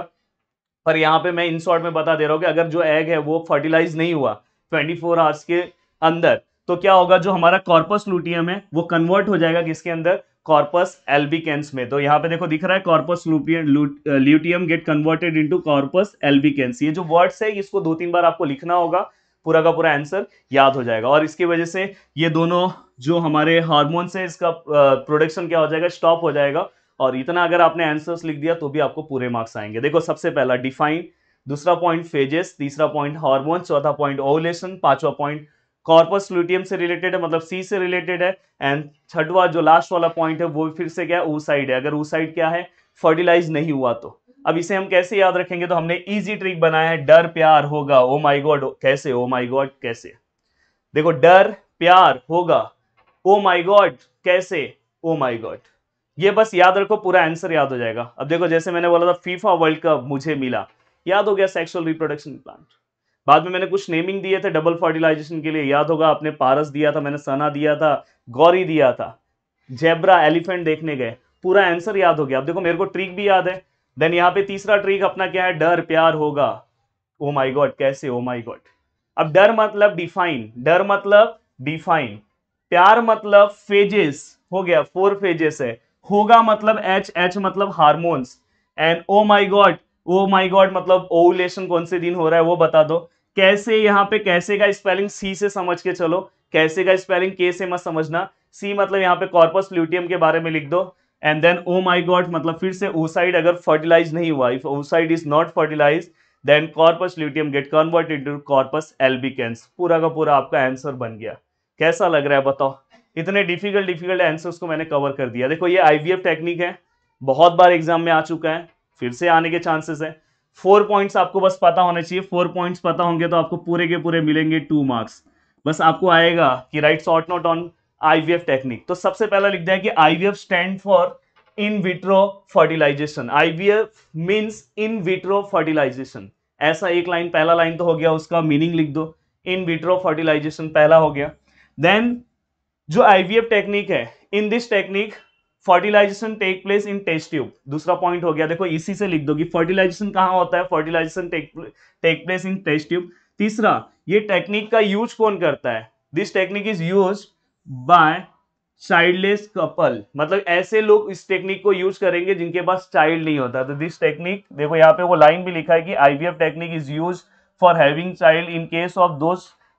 पर यहाँ पे मैं इन शॉर्ट में बता दे रहा हूँ कि अगर जो एग है वो फर्टिलाइज नहीं हुआ 24 फोर आवर्स के अंदर तो क्या होगा जो हमारा कॉर्पस लूटियम है वो कन्वर्ट हो जाएगा किसके अंदर कॉर्पस एल्बिकेंस में तो यहाँ पे देखो दिख रहा है corpus luteum get converted into corpus albicans ये जो वर्ड्स है इसको दो तीन बार आपको लिखना होगा पूरा का पूरा आंसर याद हो जाएगा और इसकी वजह से ये दोनों जो हमारे हार्मोन्स हैं इसका प्रोडक्शन क्या हो जाएगा स्टॉप हो जाएगा और इतना अगर आपने आंसर्स लिख दिया तो भी आपको पूरे मार्क्स आएंगे देखो सबसे पहला डिफाइन दूसरा पॉइंट फेजेस तीसरा पॉइंट हार्मोन चौथा पॉइंट ओवलेशन पांचवा पॉइंट कॉर्पस लुटियम से रिलेटेड है मतलब सी से रिलेटेड है एंड छठवा जो लास्ट वाला पॉइंट है वो फिर से क्या है ऊ साइड है अगर ऊ साइड क्या है फर्टिलाइज नहीं हुआ तो अब इसे हम कैसे याद रखेंगे तो हमने इजी ट्रिक बनाया है डर प्यार होगा ओ माई गॉड कैसे ओ माई गॉड कैसे देखो डर प्यार होगा ओ माई गॉड कैसे ओ माई गॉड ये बस याद रखो पूरा आंसर याद हो जाएगा अब देखो जैसे मैंने बोला था फीफा वर्ल्ड कप मुझे मिला याद हो गया सेक्सुअल रिप्रोडक्शन प्लांट बाद में मैंने कुछ नेमिंग दिए थे डबल फर्टिलाइजेशन के लिए याद होगा आपने पारस दिया था मैंने सना दिया था गौरी दिया था जेब्रा एलिफेंट देखने गए पूरा आंसर याद हो गया अब देखो मेरे को ट्रिक भी याद है देन यहाँ पे तीसरा ट्रिक अपना क्या है डर प्यार होगा ओ माई गॉड कैसे ओ माई गॉड अब डर मतलब डिफाइन डर मतलब डिफाइन प्यार मतलब फेजेस हो गया फोर फेजेस है होगा मतलब एच एच मतलब hormones and O my god O my god मतलब ओवलेशन कौन से दिन हो रहा है वो बता दो कैसे यहाँ पे कैसे का स्पेलिंग सी से समझ के चलो कैसे का स्पेलिंग के से मत समझना सी मतलब यहाँ पे कॉर्पस प्लूटियम के बारे में लिख दो and then O my god मतलब फिर से ओसाइड अगर फर्टिलाइज नहीं हुआ if oocyte is not fertilize then corpus luteum get convert into corpus albicans पूरा का पूरा आपका आंसर बन गया कैसा लग रहा है बताओ इतने डिफिकल्ट डिफिकल्ट आंसर्स को मैंने कवर कर दिया देखो ये आईवीएफ टेक्निक है बहुत बार एग्जाम में आ चुका है फिर से आने के चांसेस है फोर पॉइंट्स आपको बस पता होने चाहिए फोर पॉइंट्स पता होंगे तो आपको पूरे के पूरे मिलेंगे टू मार्क्स बस आपको आएगा कि write short note on IVF technique तो सबसे पहला लिख दें कि IVF stand for in vitro fertilization IVF means in vitro fertilization ऐसा एक लाइन पहला लाइन तो हो गया उसका मीनिंग लिख दो इन विट्रो फर्टिलाइजेशन पहला हो गया देन जो आईवीएफ टेक्निक है in this technique fertilization take place in test tube दूसरा पॉइंट हो गया देखो इसी से लिख दो कि फर्टिलाइजेशन कहाँ होता है fertilization take place in test tube तीसरा ये टेक्निक का यूज कौन करता है this technique is used by childless couple मतलब ऐसे लोग इस टेक्निक को यूज करेंगे जिनके पास चाइल्ड नहीं होता तो दिस टेक्निक देखो यहाँ पे वो लाइन भी लिखा है कि IVF technique is use for having child in case of दो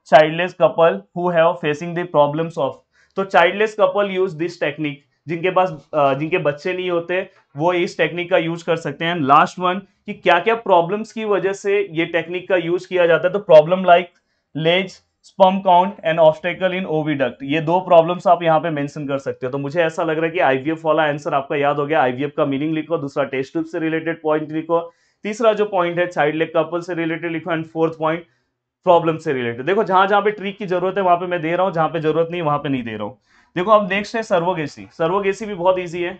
childless couple who have facing the problems of तो childless couple use this technique जिनके पास जिनके बच्चे नहीं होते वो इस टेक्निक का यूज कर सकते हैं लास्ट वन कि क्या क्या प्रॉब्लम्स की वजह से ये टेक्निक का यूज किया जाता है तो problem like less sperm count and obstacle in oviduct ये दो प्रॉब्लम्स आप यहाँ पे मेंशन कर सकते हो तो मुझे ऐसा लग रहा है कि आईवीएफ वाला आंसर आपका याद हो गया आईवीएफ का मीनिंग लिखो दूसरा टेस्ट से रिलेटेड पॉइंट लिखो तीसरा जो पॉइंट है चाइल्ड लेग कपल से रिलेटेड लिखो एंड फोर्थ पॉइंट प्रॉब्लम से रिलेटेड देखो जहां जहां पे ट्रिक की जरूरत है वहां पे मैं दे रहा हूँ जहां पे जरूरत नहीं वहां पे नहीं दे रहा हूँ देखो अब नेक्स्ट है सर्वोगेसी सर्वोगेसी भी बहुत ईजी है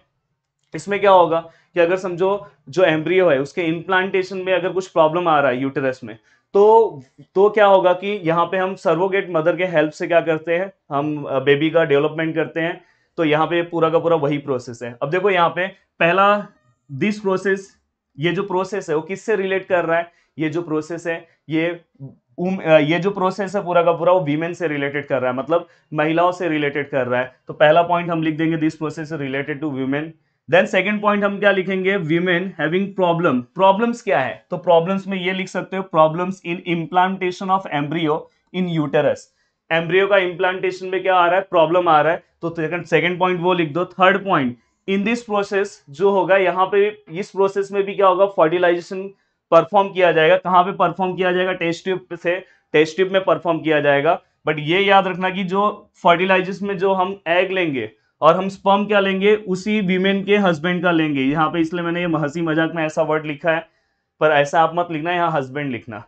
इसमें क्या होगा कि अगर समझो जो एम्ब्रियो है उसके इम्प्लांटेशन में अगर कुछ प्रॉब्लम आ रहा है यूटेरस में तो तो क्या होगा कि यहाँ पे हम सर्वोगेट मदर के हेल्प से क्या करते हैं हम बेबी का डेवलपमेंट करते हैं तो यहाँ पे पूरा का पूरा वही प्रोसेस है अब देखो यहाँ पे पहला दिस प्रोसेस ये जो प्रोसेस है वो किससे रिलेट कर रहा है ये जो प्रोसेस है ये उम, ये जो प्रोसेस है पूरा का पूरा वो वीमेन से रिलेटेड कर रहा है मतलब महिलाओं से रिलेटेड कर रहा है तो पहला पॉइंट हम लिख देंगे this process related to women then second point हम क्या लिखेंगे वीमेन हैविंग प्रॉब्लम प्रॉब्लम्स क्या है तो प्रॉब्लम्स में ये लिख सकते हो problems in implantation of embryo in uterus embryo का इम्प्लांटेशन में क्या आ रहा है प्रॉब्लम आ रहा है तो सेकंड पॉइंट वो लिख दो third point in this process जो होगा यहाँ पे इस प्रोसेस में भी क्या होगा फर्टिलाइजेशन परफॉर्म किया जाएगा कहाँ पे परफॉर्म किया जाएगा टेस्ट ट्यूब से टेस्ट ट्यूब में परफॉर्म किया जाएगा बट ये याद रखना कि जो फर्टिलाइजेशन में जो हम एग लेंगे और हम स्पर्म क्या लेंगे उसी वीमेन के हस्बैंड का लेंगे यहाँ पे इसलिए मैंने ये हंसी मजाक में ऐसा वर्ड लिखा है पर ऐसा आप मत लिखना यहाँ हस्बैंड लिखना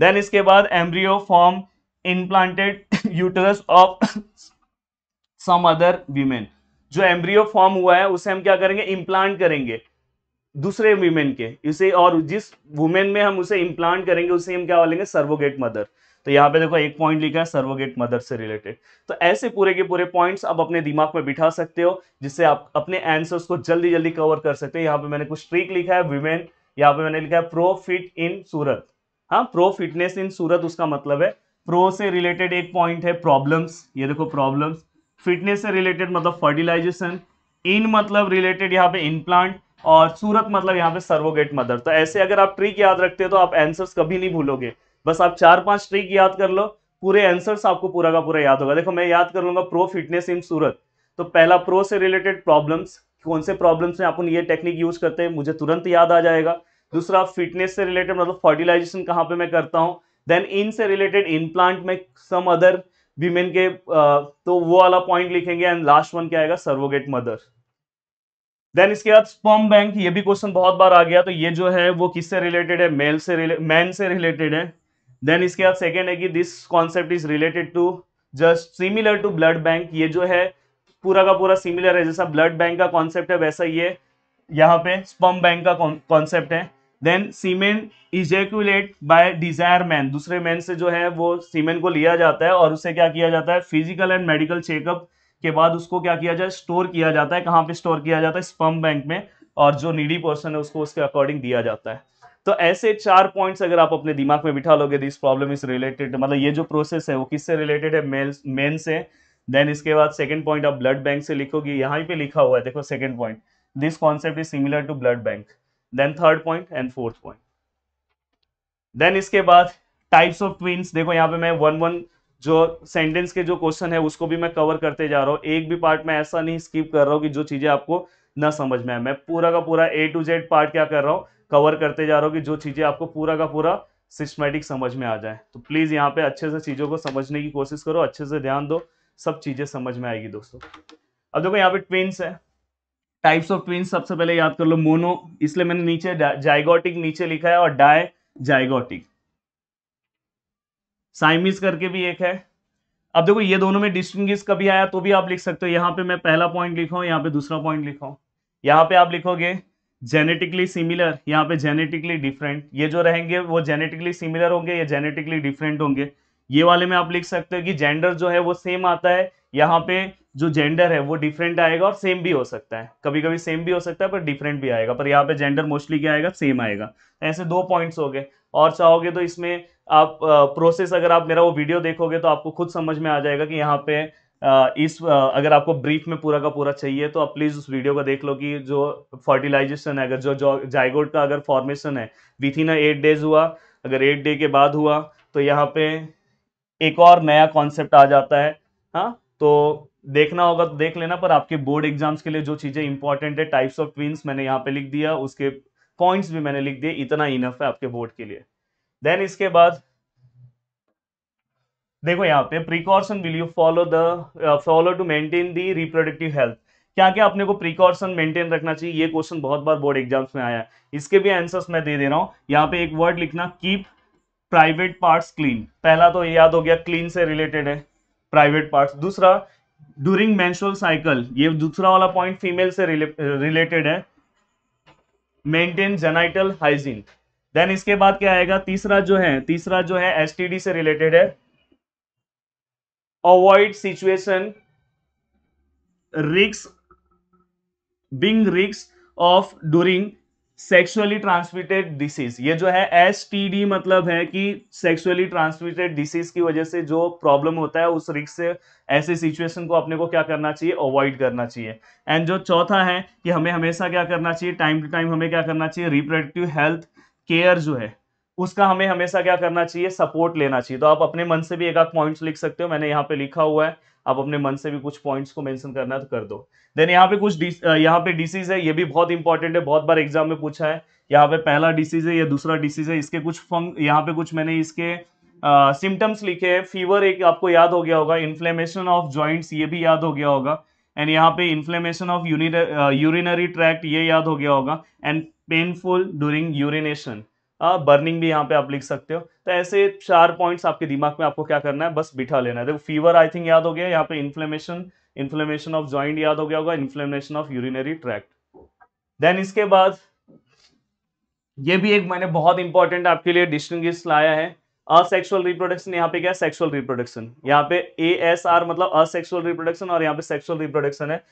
देन इसके बाद embryo form implanted uterus of some other women जो एम्ब्रियो फॉर्म हुआ है उसे हम क्या करेंगे इम्प्लांट करेंगे दूसरे वीमेन के इसे और जिस वुमेन में हम उसे इम्प्लांट करेंगे उसे हम क्या बोलेंगे सर्वोगेट मदर तो यहाँ पे देखो एक पॉइंट लिखा है सर्वोगेट मदर से रिलेटेड तो ऐसे पूरे के पूरे पॉइंट्स आप अपने दिमाग में बिठा सकते हो जिससे आप अपने आंसर्स को जल्दी जल्दी कवर कर सकते हो यहाँ पे मैंने कुछ ट्रिक लिखा है विमेन यहाँ पे मैंने लिखा है प्रो फिट इन सूरत हाँ प्रो फिटनेस इन सूरत उसका मतलब है प्रो से रिलेटेड एक पॉइंट है प्रॉब्लम्स ये देखो प्रॉब्लम्स फिटनेस से रिलेटेड मतलब फर्टिलाइजेशन इन मतलब रिलेटेड यहाँ पे इनप्लांट और सूरत मतलब यहाँ पे सर्वोगेट मदर तो ऐसे अगर आप ट्रिक याद रखते हो तो आप आंसर्स कभी नहीं भूलोगे बस आप चार पांच ट्रिक याद कर लो पूरे आंसर्स आपको पूरा का पूरा याद होगा देखो मैं याद कर लूंगा प्रो फिटनेस इन सूरत तो पहला प्रो से रिलेटेड प्रॉब्लम्स कौन से प्रॉब्लम्स में अपन ये टेक्निक यूज करते हैं मुझे तुरंत याद आ जाएगा दूसरा फिटनेस से रिलेटेड मतलब फर्टिलाइजेशन कहाँ पे मैं करता हूँ देन इन से रिलेटेड इम्प्लांट में सम अदर वीमेन के तो वो वाला पॉइंट लिखेंगे एंड लास्ट वन क्या आएगा सर्वोगेट मदर देन इसके बाद स्पर्म बैंक ये भी क्वेश्चन बहुत बार आ गया तो ये जो है वो किससे रिलेटेड है मेल से मैन से रिलेटेड है देन इसके बाद सेकेंड है कि this concept is related to just similar to blood bank ये जो है पूरा का पूरा सिमिलर है जैसा ब्लड बैंक का कॉन्सेप्ट है वैसा ये यहाँ पे स्पम बैंक का कॉन्सेप्ट है then semen ejaculate by desire man दूसरे मैन से जो है वो सीमेन को लिया जाता है और उसे क्या किया जाता है फिजिकल एंड मेडिकल चेकअप के बाद उसको क्या किया जाए स्टोर किया जाता है कहाँ पे स्टोर किया जाता है स्पम बैंक में और जो नीडी पर्सन है उसको उसके अकॉर्डिंग दिया जाता है तो ऐसे चार पॉइंट्स अगर आप अपने दिमाग में बिठा लोगे दिस प्रॉब्लम इज रिलेटेड मतलब ये जो प्रोसेस है वो किससे रिलेटेड है मेल्स मेन से देन इसके बाद सेकंड पॉइंट आप ब्लड बैंक से लिखोगे यहाँ पे लिखा हुआ है देखो second point this concept is similar to blood bank then third point and fourth point then इसके बाद टाइप्स ऑफ ट्विंस देखो यहाँ पे मैं वन वन जो सेंटेंस के जो क्वेश्चन है उसको भी मैं कवर करते जा रहा हूँ एक भी पार्ट में ऐसा नहीं स्किप कर रहा हूँ कि जो चीज़ें आपको ना समझ में आए मैं पूरा का पूरा ए टू जेड पार्ट क्या कर रहा हूँ कवर करते जा रहे हो कि जो चीज़ें आपको पूरा का पूरा सिस्टमेटिक समझ में आ जाए तो प्लीज़ यहाँ पे अच्छे से चीज़ों को समझने की कोशिश करो अच्छे से ध्यान दो सब चीज़ें समझ में आएगी दोस्तों अब देखो यहाँ पे ट्विन है टाइप्स ऑफ ट्विन सबसे पहले याद कर लो मोनो इसलिए मैंने नीचे जाइगोटिक नीचे लिखा है और डाय जाइगोटिक साइमिस करके भी एक है अब देखो ये दोनों में डिस्टिंग कभी आया तो भी आप लिख सकते हो यहाँ पे मैं पहला पॉइंट लिखा हूँ यहाँ पे दूसरा पॉइंट लिखा हूँ यहाँ पे आप लिखोगे जेनेटिकली सिमिलर यहाँ पे जेनेटिकली डिफरेंट ये जो रहेंगे वो जेनेटिकली सिमिलर होंगे या जेनेटिकली डिफरेंट होंगे ये वाले में आप लिख सकते हो कि जेंडर जो है वो सेम आता है यहाँ पे जो जेंडर है वो डिफरेंट आएगा और सेम भी हो सकता है कभी कभी सेम भी हो सकता है पर डिफरेंट भी आएगा पर यहाँ पे जेंडर मोस्टली क्या आएगा सेम आएगा ऐसे दो पॉइंट्स हो गए और चाहोगे तो इसमें आप प्रोसेस अगर आप मेरा वो वीडियो देखोगे तो आपको खुद समझ में आ जाएगा कि यहाँ पे इस अगर आपको ब्रीफ में पूरा का पूरा चाहिए तो आप प्लीज़ उस वीडियो को देख लो कि जो फर्टिलाइजेशन है अगर जो, जो जायगोड का अगर फॉर्मेशन है विथ इन एट डेज हुआ अगर एट डे के बाद हुआ तो यहाँ पे एक और नया कॉन्सेप्ट आ जाता है हाँ तो देखना होगा तो देख लेना पर आपके बोर्ड एग्जाम्स के लिए जो चीज़ें इंपॉर्टेंट है टाइप्स ऑफ ट्विंस मैंने यहाँ पे लिख दिया उसके पॉइंट्स भी मैंने लिख दिए इतना इनफ है आपके बोर्ड के लिए देन इसके बाद देखो यहाँ पे precaution will you follow the follow to maintain the reproductive health क्या क्या अपने को प्रिकॉशन मेंटेन रखना चाहिए ये क्वेश्चन बहुत बार बोर्ड एग्जाम्स में आया है इसके भी आंसर्स मैं दे दे रहा हूँ यहाँ पे एक वर्ड लिखना कीप प्राइवेट पार्ट्स क्लीन पहला तो याद हो गया क्लीन से रिलेटेड है प्राइवेट पार्ट्स दूसरा ड्यूरिंग मैंशुअल साइकिल ये दूसरा वाला पॉइंट फीमेल से रिलेटेड uh, है मेंटेन जेनाइटल हाइजीन देन इसके बाद क्या आएगा तीसरा जो है तीसरा जो है एस से रिलेटेड है avoid situation risks being risks of during sexually transmitted disease ये जो है एस टी डी मतलब है कि सेक्सुअली ट्रांसमिटेड डिसीज की वजह से जो प्रॉब्लम होता है उस रिक्स से ऐसे सिचुएशन को अपने को क्या करना चाहिए अवॉइड करना चाहिए एंड जो चौथा है कि हमें हमेशा क्या करना चाहिए टाइम टू टाइम हमें क्या करना चाहिए रिप्रोडक्टिव हेल्थ केयर जो है उसका हमें हमेशा क्या करना चाहिए सपोर्ट लेना चाहिए तो आप अपने मन से भी एक आध पॉइंट्स लिख सकते हो मैंने यहाँ पे लिखा हुआ है आप अपने मन से भी कुछ पॉइंट्स को मेंशन करना है तो कर दो देन यहाँ पे कुछ यहाँ पे डिसीज है ये भी बहुत इंपॉर्टेंट है बहुत बार एग्जाम में पूछा है यहाँ पे पहला डिसीज है या दूसरा डिसीज है इसके कुछ फंक यहाँ पे कुछ मैंने इसके सिम्टम्स लिखे हैं फीवर एक आपको याद हो गया होगा इन्फ्लेमेशन ऑफ ज्वाइंट्स ये भी याद हो गया होगा एंड यहाँ पे इन्फ्लेमेशन ऑफ यूरिनरी ट्रैक्ट ये याद हो गया होगा and painful during urination burning हाँ, भी यहाँ पे आप लिख सकते हो तो ऐसे चार पॉइंट्स आपके दिमाग में आपको क्या करना है बस बिठा लेना है देखो फीवर आई थिंक याद हो गया यहाँ पे इन्फ्लेमेशन इन्फ्लेमेशन ऑफ ज्वाइंट याद हो गया होगा inflammation of urinary tract then इसके बाद ये भी एक मैंने बहुत इंपॉर्टेंट आपके लिए डिस्टिंग लाया है असेक्सुअल रिप्रोडक्शन यहाँ पे क्या है सेक्सुअल रिप्रोडक्शन यहाँ पे ए एस आर मतलब असेक्सुअल रिप्रोडक्शन और यहाँ पे सेक्सुअल रिप्रोडक्शन है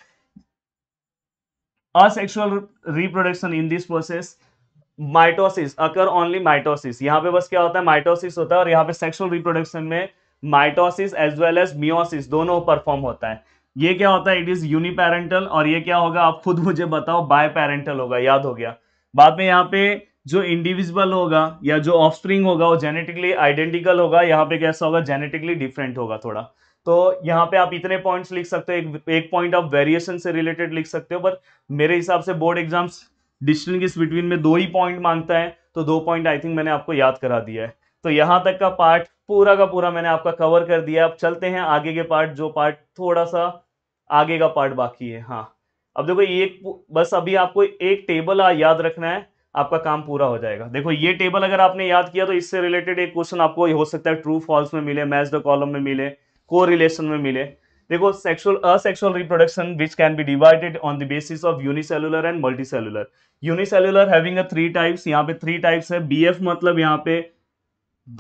asexual reproduction in this process mitosis occur only mitosis यहाँ पे बस क्या होता है माइटोसिस होता है और यहाँ पे सेक्सुअल रिप्रोडक्शन में mitosis as well as meiosis दोनों परफॉर्म होता है ये क्या होता है इट इज यूनिपेरेंटल और ये क्या होगा आप खुद मुझे बताओ बाय पेरेंटल होगा याद हो गया बाद में यहाँ पे जो इंडिविजुअल होगा या जो ऑफस्प्रिंग होगा वो जेनेटिकली आइडेंटिकल होगा यहाँ पे कैसा होगा जेनेटिकली डिफरेंट होगा थोड़ा तो यहाँ पे आप इतने पॉइंट्स लिख सकते हो एक एक पॉइंट ऑफ वेरिएशन से रिलेटेड लिख सकते हो पर मेरे हिसाब से बोर्ड एग्जाम्स डिस्टेंस इस बिटवीन में दो ही पॉइंट मांगता है तो दो पॉइंट आई थिंक मैंने आपको याद करा दिया है तो यहाँ तक का पार्ट पूरा का पूरा मैंने आपका कवर कर दिया अब चलते हैं आगे के पार्ट जो पार्ट थोड़ा सा आगे का पार्ट बाकी है हाँ अब देखो एक बस अभी आपको एक टेबल याद रखना है आपका काम पूरा हो जाएगा देखो ये टेबल अगर आपने याद किया तो इससे रिलेटेड एक क्वेश्चन आपको हो सकता है ट्रू फॉल्स में मिले मैच द कॉलम में मिले को रिलेशन में मिले देखो sexual asexual reproduction which can be divided on the basis of unicellular and multicellular unicellular having three types यहाँ पे थ्री टाइप्स है बी मतलब यहाँ पे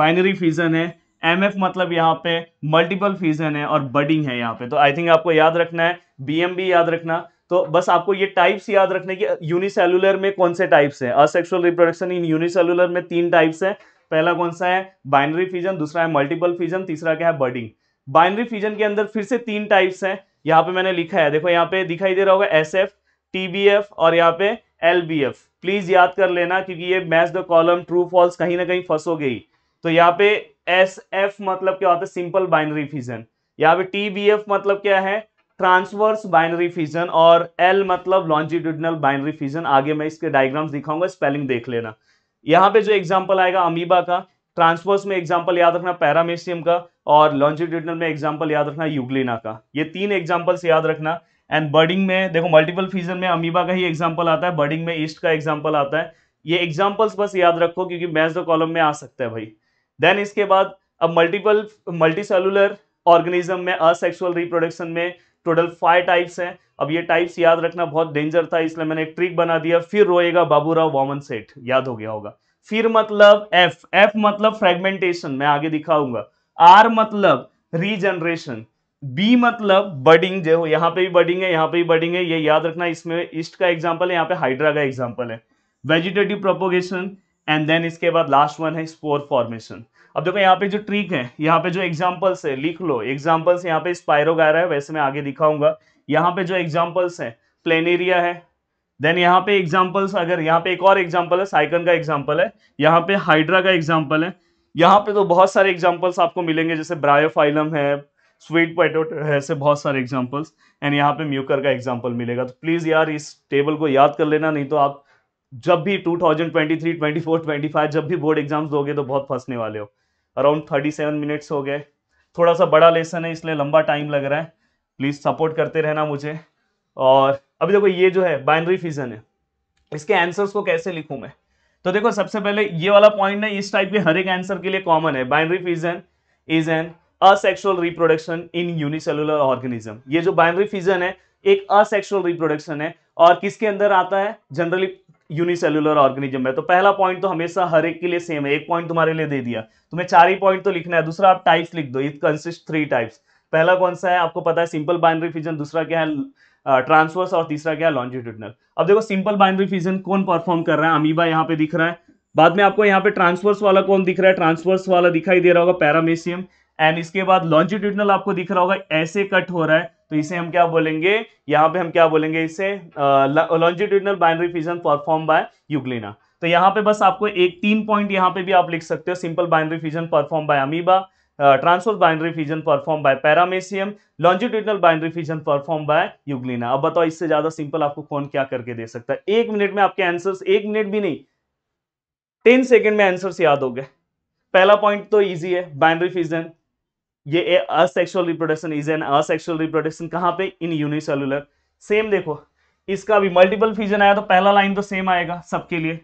बाइनरी फ्यूजन है एम एफ मतलब यहाँ पे मल्टीपल फ्यूजन है और बडिंग है यहाँ पे तो आई थिंक आपको याद रखना है बी एम बी याद रखना तो बस आपको ये टाइप्स याद रखने की यूनिसेलुलर में कौन से टाइप्स है असेक्सुअल रिप्रोडक्शन इन यूनिसेलुलर में तीन टाइप्स है पहला कौन सा है बाइनरी फ्यूजन दूसरा है मल्टीपल फ्यूजन तीसरा क्या है बडिंग बाइनरी फ्यूजन के अंदर फिर से तीन टाइप्स हैं यहाँ पे मैंने लिखा है देखो यहाँ पे दिखाई दे रहा होगा S F T B F और यहाँ पे एल बी एफ प्लीज याद कर लेना क्योंकि ये match the column true false कहीं ना कहीं फंसोगे गई तो यहाँ पे एस एफ मतलब क्या होता है सिंपल बाइनरी फ्यूजन यहाँ पे टी बी एफ मतलब क्या है ट्रांसवर्स बाइनरी फ्यूजन और एल मतलब लॉन्जिट्यूडनल बाइनरी फ्यूजन आगे मैं इसके डायग्राम्स दिखाऊंगा स्पेलिंग देख लेना यहाँ पे जो एग्जाम्पल आएगा अमीबा का ट्रांसवर्स में एग्जाम्पल याद रखना पैरामेशियम का और लॉन्चिट्यूडनल में एग्जाम्पल याद रखना यूग्लिना का ये तीन एग्जाम्पल्स याद रखना एंड बर्डिंग में देखो मल्टीपल फीजन में अमीबा का ही एग्जाम्पल आता है बर्डिंग में ईस्ट का एग्जाम्पल आता है ये एग्जाम्पल्स बस याद रखो क्योंकि मैथ द कॉलम में आ सकता है भाई देन इसके बाद अब मल्टीपल मल्टी सेलुलर ऑर्गेनिज्म में असेक्सुअल रिप्रोडक्शन में टोटल फाइव टाइप्स हैं अब ये टाइप्स याद रखना बहुत डेंजर था इसलिए मैंने एक ट्रिक बना दिया फिर रोएगा बाबूराव वामन सेठ याद हो गया होगा फिर मतलब एफ एफ मतलब फ्रेगमेंटेशन मैं आगे दिखाऊंगा आर मतलब रीजनरेशन बी मतलब बडिंग जो यहाँ पे भी बडिंग है यहाँ पे भी बडिंग है ये याद रखना इसमें ईस्ट का एग्जाम्पल है यहाँ पे हाइड्रा का एग्जाम्पल है वेजिटेटिव प्रोपोगेशन एंड देन इसके बाद लास्ट वन है स्पोर फॉर्मेशन अब देखो यहाँ पे जो ट्रिक है यहाँ पे जो एग्जाम्पल्स है लिख लो एग्जाम्पल्स यहाँ पे स्पायरोगारा है वैसे मैं आगे दिखाऊंगा यहाँ पे जो एग्जाम्पल्स है प्लेनेरिया है देन यहाँ पे एग्जाम्पल्स अगर यहाँ पे एक और एग्जाम्पल है साइकन का एग्जाम्पल है यहाँ पे हाइड्रा का एग्जाम्पल है यहाँ पे तो बहुत सारे एग्जाम्पल्स आपको मिलेंगे जैसे ब्रायोफाइलम है स्वीट पोटैटो है ऐसे बहुत सारे एग्जाम्पल्स एंड यहाँ पे म्यूकर का एग्जाम्पल मिलेगा तो प्लीज़ यार इस टेबल को याद कर लेना नहीं तो आप जब भी 2023, 24, 25 जब भी बोर्ड एग्जाम्स दोगे तो बहुत फंसने वाले हो अराउंड 37 मिनट्स हो गए थोड़ा सा बड़ा लेसन है इसलिए लंबा टाइम लग रहा है प्लीज़ सपोर्ट करते रहना मुझे और अभी देखो ये जो है बाइनरी फिजन है इसके आंसर्स को कैसे लिखूँ मैं तो देखो सबसे पहले ये वाला पॉइंट ना इस टाइप के हर एक आंसर के लिए कॉमन है binary fission is an asexual reproduction in unicellular organism ये जो बाइनरी फिजन है एक असेक्सुअल रिप्रोडक्शन है और किसके अंदर आता है जनरली यूनिसेलुलर ऑर्गेनिज्म में तो पहला पॉइंट तो हमेशा हर एक के लिए सेम है एक पॉइंट तुम्हारे लिए दे दिया तुम्हें चार ही पॉइंट तो लिखना है दूसरा आप टाइप्स लिख दो इट कंसिस्ट थ्री टाइप्स पहला कौन सा है आपको पता है सिंपल बाइनरी फिजन दूसरा क्या है ट्रांसवर्स और तीसरा क्या लॉन्जिट्यूडनल अब देखो सिंपल बाइनरी फ्यूजन कौन परफॉर्म कर रहा है अमीबा यहाँ पे दिख रहा है बाद में आपको यहाँ पे ट्रांसवर्स वाला कौन दिख रहा है ट्रांसवर्स वाला दिखाई दे रहा होगा पैरामेशियम एंड इसके बाद लॉन्जिट्यूडनल आपको दिख रहा होगा ऐसे कट हो रहा है तो इसे हम क्या बोलेंगे यहाँ पे हम क्या बोलेंगे इसे longitudinal binary fission perform by euglena तो यहाँ पे बस आपको एक तीन पॉइंट यहाँ पे भी आप लिख सकते हो simple binary fission perform by amoeba uh, transverse binary perform by by longitudinal longitudinal binary perform by by अब बताओ इससे ज्यादा सिंपल आपको कौन क्या करके दे सकता है एक मिनट में आपके आंसर एक मिनट भी नहीं टेन सेकेंड में आंसर याद हो गए पहला पॉइंट तो इजी है बाइनरी फिजन ये asexual reproduction is an asexual reproduction कहां पे इन यूनिसेलुलर सेम देखो इसका भी मल्टीपल फिजन आया तो पहला लाइन तो सेम आएगा सबके लिए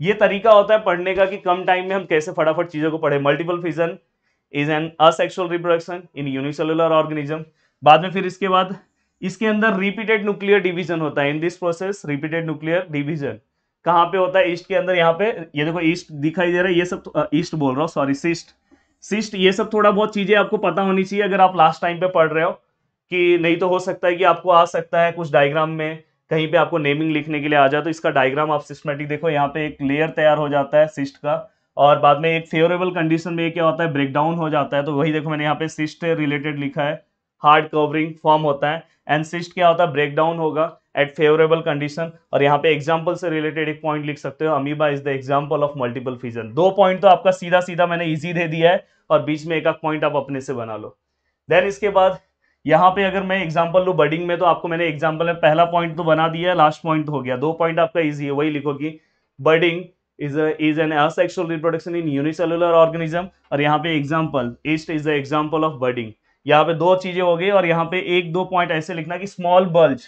ये तरीका होता है पढ़ने का कि कम टाइम में हम कैसे फटाफट चीज़ों को पढ़े multiple fission is an asexual reproduction in unicellular organism बाद में फिर इसके बाद इसके अंदर रिपीटेड न्यूक्लियर डिवीजन होता है in this process repeated nuclear division कहाँ पे होता है ईस्ट के अंदर यहाँ पे ये देखो ईस्ट दिखाई दे रहा है ये सब ईस्ट बोल रहा हूँ सॉरी सिस्ट सिस्ट ये सब थोड़ा बहुत चीजें आपको पता होनी चाहिए अगर आप लास्ट टाइम पे पढ़ रहे हो कि नहीं तो हो सकता है कि आपको आ सकता है कुछ डायग्राम में कहीं पे आपको नेमिंग लिखने के लिए आ जाए तो इसका डायग्राम आप सिस्टमेटिक देखो यहाँ पे एक लेयर तैयार हो जाता है सिस्ट का और बाद में एक फेवरेबल कंडीशन में क्या होता है ब्रेकडाउन हो जाता है तो वही देखो मैंने यहाँ पे सिस्ट रिलेटेड लिखा है हार्ड कवरिंग फॉर्म होता है एंड सिस्ट क्या होता है ब्रेकडाउन होगा एट फेवरेबल कंडीशन और यहाँ पे एग्जाम्पल से रिलेटेड एक पॉइंट लिख सकते हो amoeba is the example of multiple fission दो पॉइंट तो आपका सीधा सीधा मैंने ईजी दे दिया है और बीच में एक पॉइंट आप अपने से बना लो देन इसके बाद यहाँ पे अगर मैं एग्जाम्पल लू बडिंग में तो आपको मैंने एग्जाम्पल में पहला पॉइंट तो बना दिया लास्ट पॉइंट तो हो गया दो पॉइंट आपका ईजी है वही लिखो कि budding is is an asexual reproduction in unicellular organism और यहाँ पे example yeast is the example of budding यहाँ पे दो चीजें हो गई और यहाँ पे एक दो पॉइंट ऐसे लिखना कि small bulge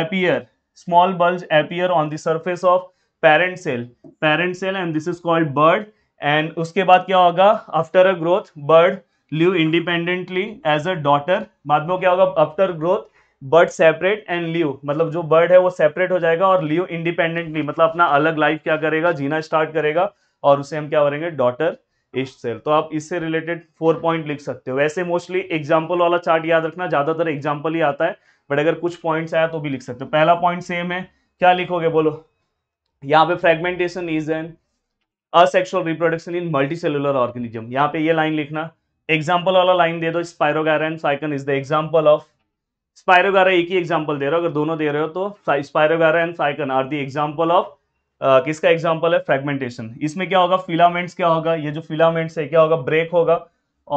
appear small bulge appear on the surface of parent cell parent cell and this is called bud and उसके बाद क्या होगा after a growth bud live independently as a daughter बाद में क्या होगा after growth bud separate and live मतलब जो बर्ड है वो सेपरेट हो जाएगा और लिव इंडिपेंडेंटली मतलब अपना अलग लाइफ क्या करेगा जीना स्टार्ट करेगा और उसे हम क्या करेंगे डॉटर ईस्ट सेल तो आप इससे रिलेटेड फोर पॉइंट लिख सकते हो वैसे मोस्टली एग्जाम्पल वाला चार्ट याद रखना ज़्यादातर एग्जाम्पल ही आता है बट अगर कुछ पॉइंट्स आया तो भी लिख सकते हो पहला पॉइंट सेम है क्या लिखोगे बोलो यहाँ पे fragmentation is an asexual reproduction in multi cellular organism यहाँ पे ये लाइन लिखना एग्जाम्पल वाला लाइन दे दो spirogyra sycon is the example of spirogyra एक ही एग्जाम्पल दे रहे हो अगर दोनों दे रहे हो तो spirogyra and sycon are the example of किसका एग्जाम्पल है फ्रेगमेंटेशन इसमें क्या होगा फिलामेंट्स क्या होगा ये जो फिलामेंट्स है क्या होगा ब्रेक होगा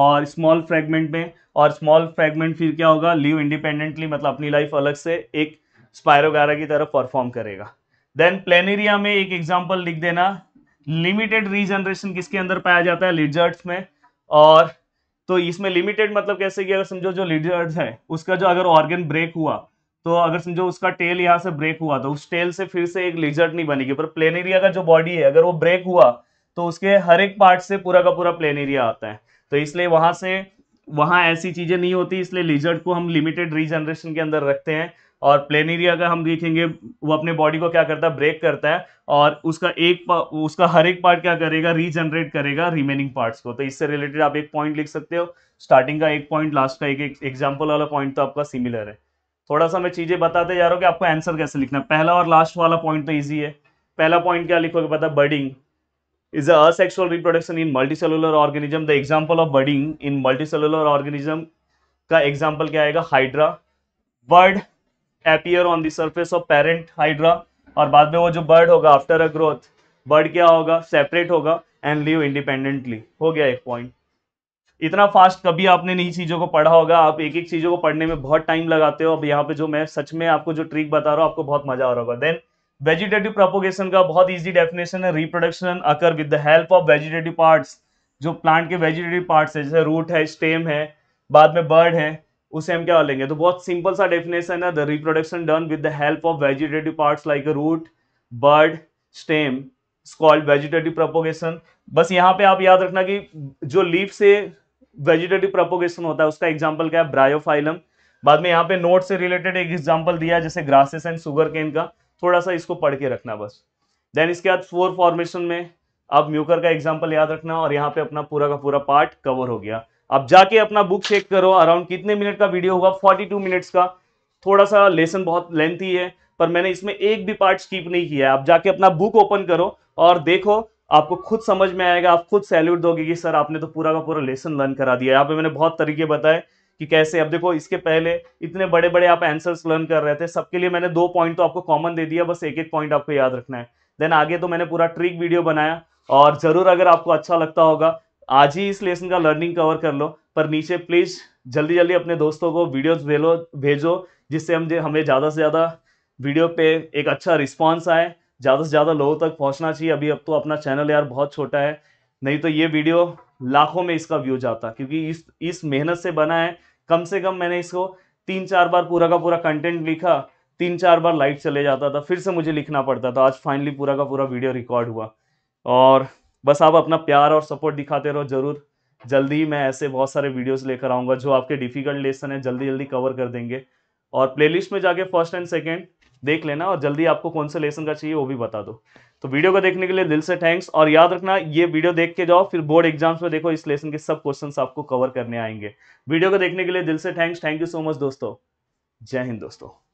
और स्मॉल फ्रेगमेंट में और स्मॉल फ्रेगमेंट फिर क्या होगा लिव इंडिपेंडेंटली मतलब अपनी लाइफ अलग से एक स्पायरोगारा की तरफ परफॉर्म करेगा देन प्लेनेरिया में एक एग्जाम्पल लिख देना लिमिटेड रीजनरेशन किसके अंदर पाया जाता है लिजर्ट्स में और तो इसमें लिमिटेड मतलब कैसे कि अगर समझो जो लीडर्स है उसका जो अगर ऑर्गेन ब्रेक हुआ तो अगर समझो उसका टेल यहाँ से ब्रेक हुआ तो उस टेल से फिर से एक लिजर्ट नहीं बनेगी पर प्लेन एरिया का जो बॉडी है अगर वो ब्रेक हुआ तो उसके हर एक पार्ट से पूरा का पूरा प्लेन एरिया आता है तो इसलिए वहां से वहां ऐसी चीजें नहीं होती इसलिए लिजर्ट को हम लिमिटेड रीजनरेशन के अंदर रखते हैं और प्लेन एरिया का हम देखेंगे वो अपने बॉडी को क्या करता है ब्रेक करता है और उसका एक उसका हर एक पार्ट क्या करेगा रीजनरेट करेगा रिमेनिंग पार्ट्स को तो इससे रिलेटेड आप एक पॉइंट लिख सकते हो स्टार्टिंग का एक पॉइंट लास्ट का एक एग्जाम्पल वाला पॉइंट तो आपका सिमिलर है थोड़ा सा मैं चीज़ें बताते जा रहा हूँ कि आपको आंसर कैसे लिखना है पहला और लास्ट वाला पॉइंट तो ईजी है पहला पॉइंट क्या लिखोगे पता budding asexual reproduction in multi cellular organism the example of budding in multi cellular organism का एग्जाम्पल क्या आएगा hydra bud appear on the surface of parent hydra और बाद में वो जो बर्ड होगा आफ्टर अ ग्रोथ बर्ड क्या होगा सेपरेट होगा एंड लिव इंडिपेंडेंटली हो गया एक पॉइंट इतना फास्ट कभी आपने नहीं चीज़ों को पढ़ा होगा आप एक एक चीज़ों को पढ़ने में बहुत टाइम लगाते हो अब यहाँ पे जो मैं सच में आपको जो ट्रिक बता रहा हूँ आपको बहुत मजा आ रहा होगा देन वेजिटेटिव प्रोपोगेशन का बहुत इजी डेफिनेशन है reproduction occur with the help of vegetative parts जो प्लांट के वेजिटेटिव पार्ट्स है जैसे रूट है स्टेम है बाद में बर्ड है उसे हम क्या बोलेंगे तो बहुत सिंपल सा डेफिनेशन है the reproduction done with the help of vegetative parts like root bud stem is called vegetative propagation बस यहाँ पे आप याद रखना कि जो लीफ से वेजिटेटिव प्रपोगेशन होता है उसका एग्जाम्पल क्या है ब्रायोफाइलम बाद में यहाँ पे नोट से रिलेटेड एक एग्जाम्पल दिया है जैसे ग्रासेस एंड सुगर केन का थोड़ा सा इसको पढ़ के रखना बस देन इसके बाद फोर फॉर्मेशन में आप म्यूकर का एग्जाम्पल याद रखना और यहाँ पे अपना पूरा का पूरा पार्ट कवर हो गया आप जाके अपना बुक चेक करो अराउंड कितने मिनट का वीडियो होगा 42 मिनट्स का थोड़ा सा लेसन बहुत लेंथी है पर मैंने इसमें एक भी पार्ट स्कीप नहीं किया है आप जाके अपना बुक ओपन करो और देखो आपको खुद समझ में आएगा आप खुद सैल्यूट दोगे कि सर आपने तो पूरा का पूरा लेसन लर्न करा दिया यहाँ पे मैंने बहुत तरीके बताए कि कैसे अब देखो इसके पहले इतने बड़े बड़े आप आंसर्स लर्न कर रहे थे सबके लिए मैंने दो पॉइंट तो आपको कॉमन दे दिया बस एक एक पॉइंट आपको याद रखना है देन आगे तो मैंने पूरा ट्रिक वीडियो बनाया और ज़रूर अगर आपको अच्छा लगता होगा आज ही इस लेसन का लर्निंग कवर कर लो पर नीचे प्लीज़ जल्दी जल्दी अपने दोस्तों को वीडियोस भेलो भेजो जिससे हम हमें ज़्यादा से ज़्यादा वीडियो पे एक अच्छा रिस्पॉन्स आए ज़्यादा से ज़्यादा लोगों तक पहुँचना चाहिए अभी अब तो अपना चैनल यार बहुत छोटा है नहीं तो ये वीडियो लाखों में इसका व्यू जाता क्योंकि इस इस मेहनत से बना है कम से कम मैंने इसको तीन चार बार पूरा का पूरा कंटेंट लिखा तीन चार बार लाइट चले जाता था फिर से मुझे लिखना पड़ता था आज फाइनली पूरा का पूरा वीडियो रिकॉर्ड हुआ और बस आप अपना प्यार और सपोर्ट दिखाते रहो जरूर जल्दी मैं ऐसे बहुत सारे वीडियोस लेकर आऊँगा जो आपके डिफिकल्ट लेसन है जल्दी जल्दी कवर कर देंगे और प्लेलिस्ट में जाके फर्स्ट एंड सेकेंड देख लेना और जल्दी आपको कौन से लेसन का चाहिए वो भी बता दो तो वीडियो को देखने के लिए दिल से थैंक्स और याद रखना ये वीडियो देख के जाओ फिर बोर्ड एग्जाम्स में देखो इस लेसन के सब क्वेश्चन आपको कवर करने आएंगे वीडियो को देखने के लिए दिल से thanks thank you so much दोस्तों जय हिंद दोस्तों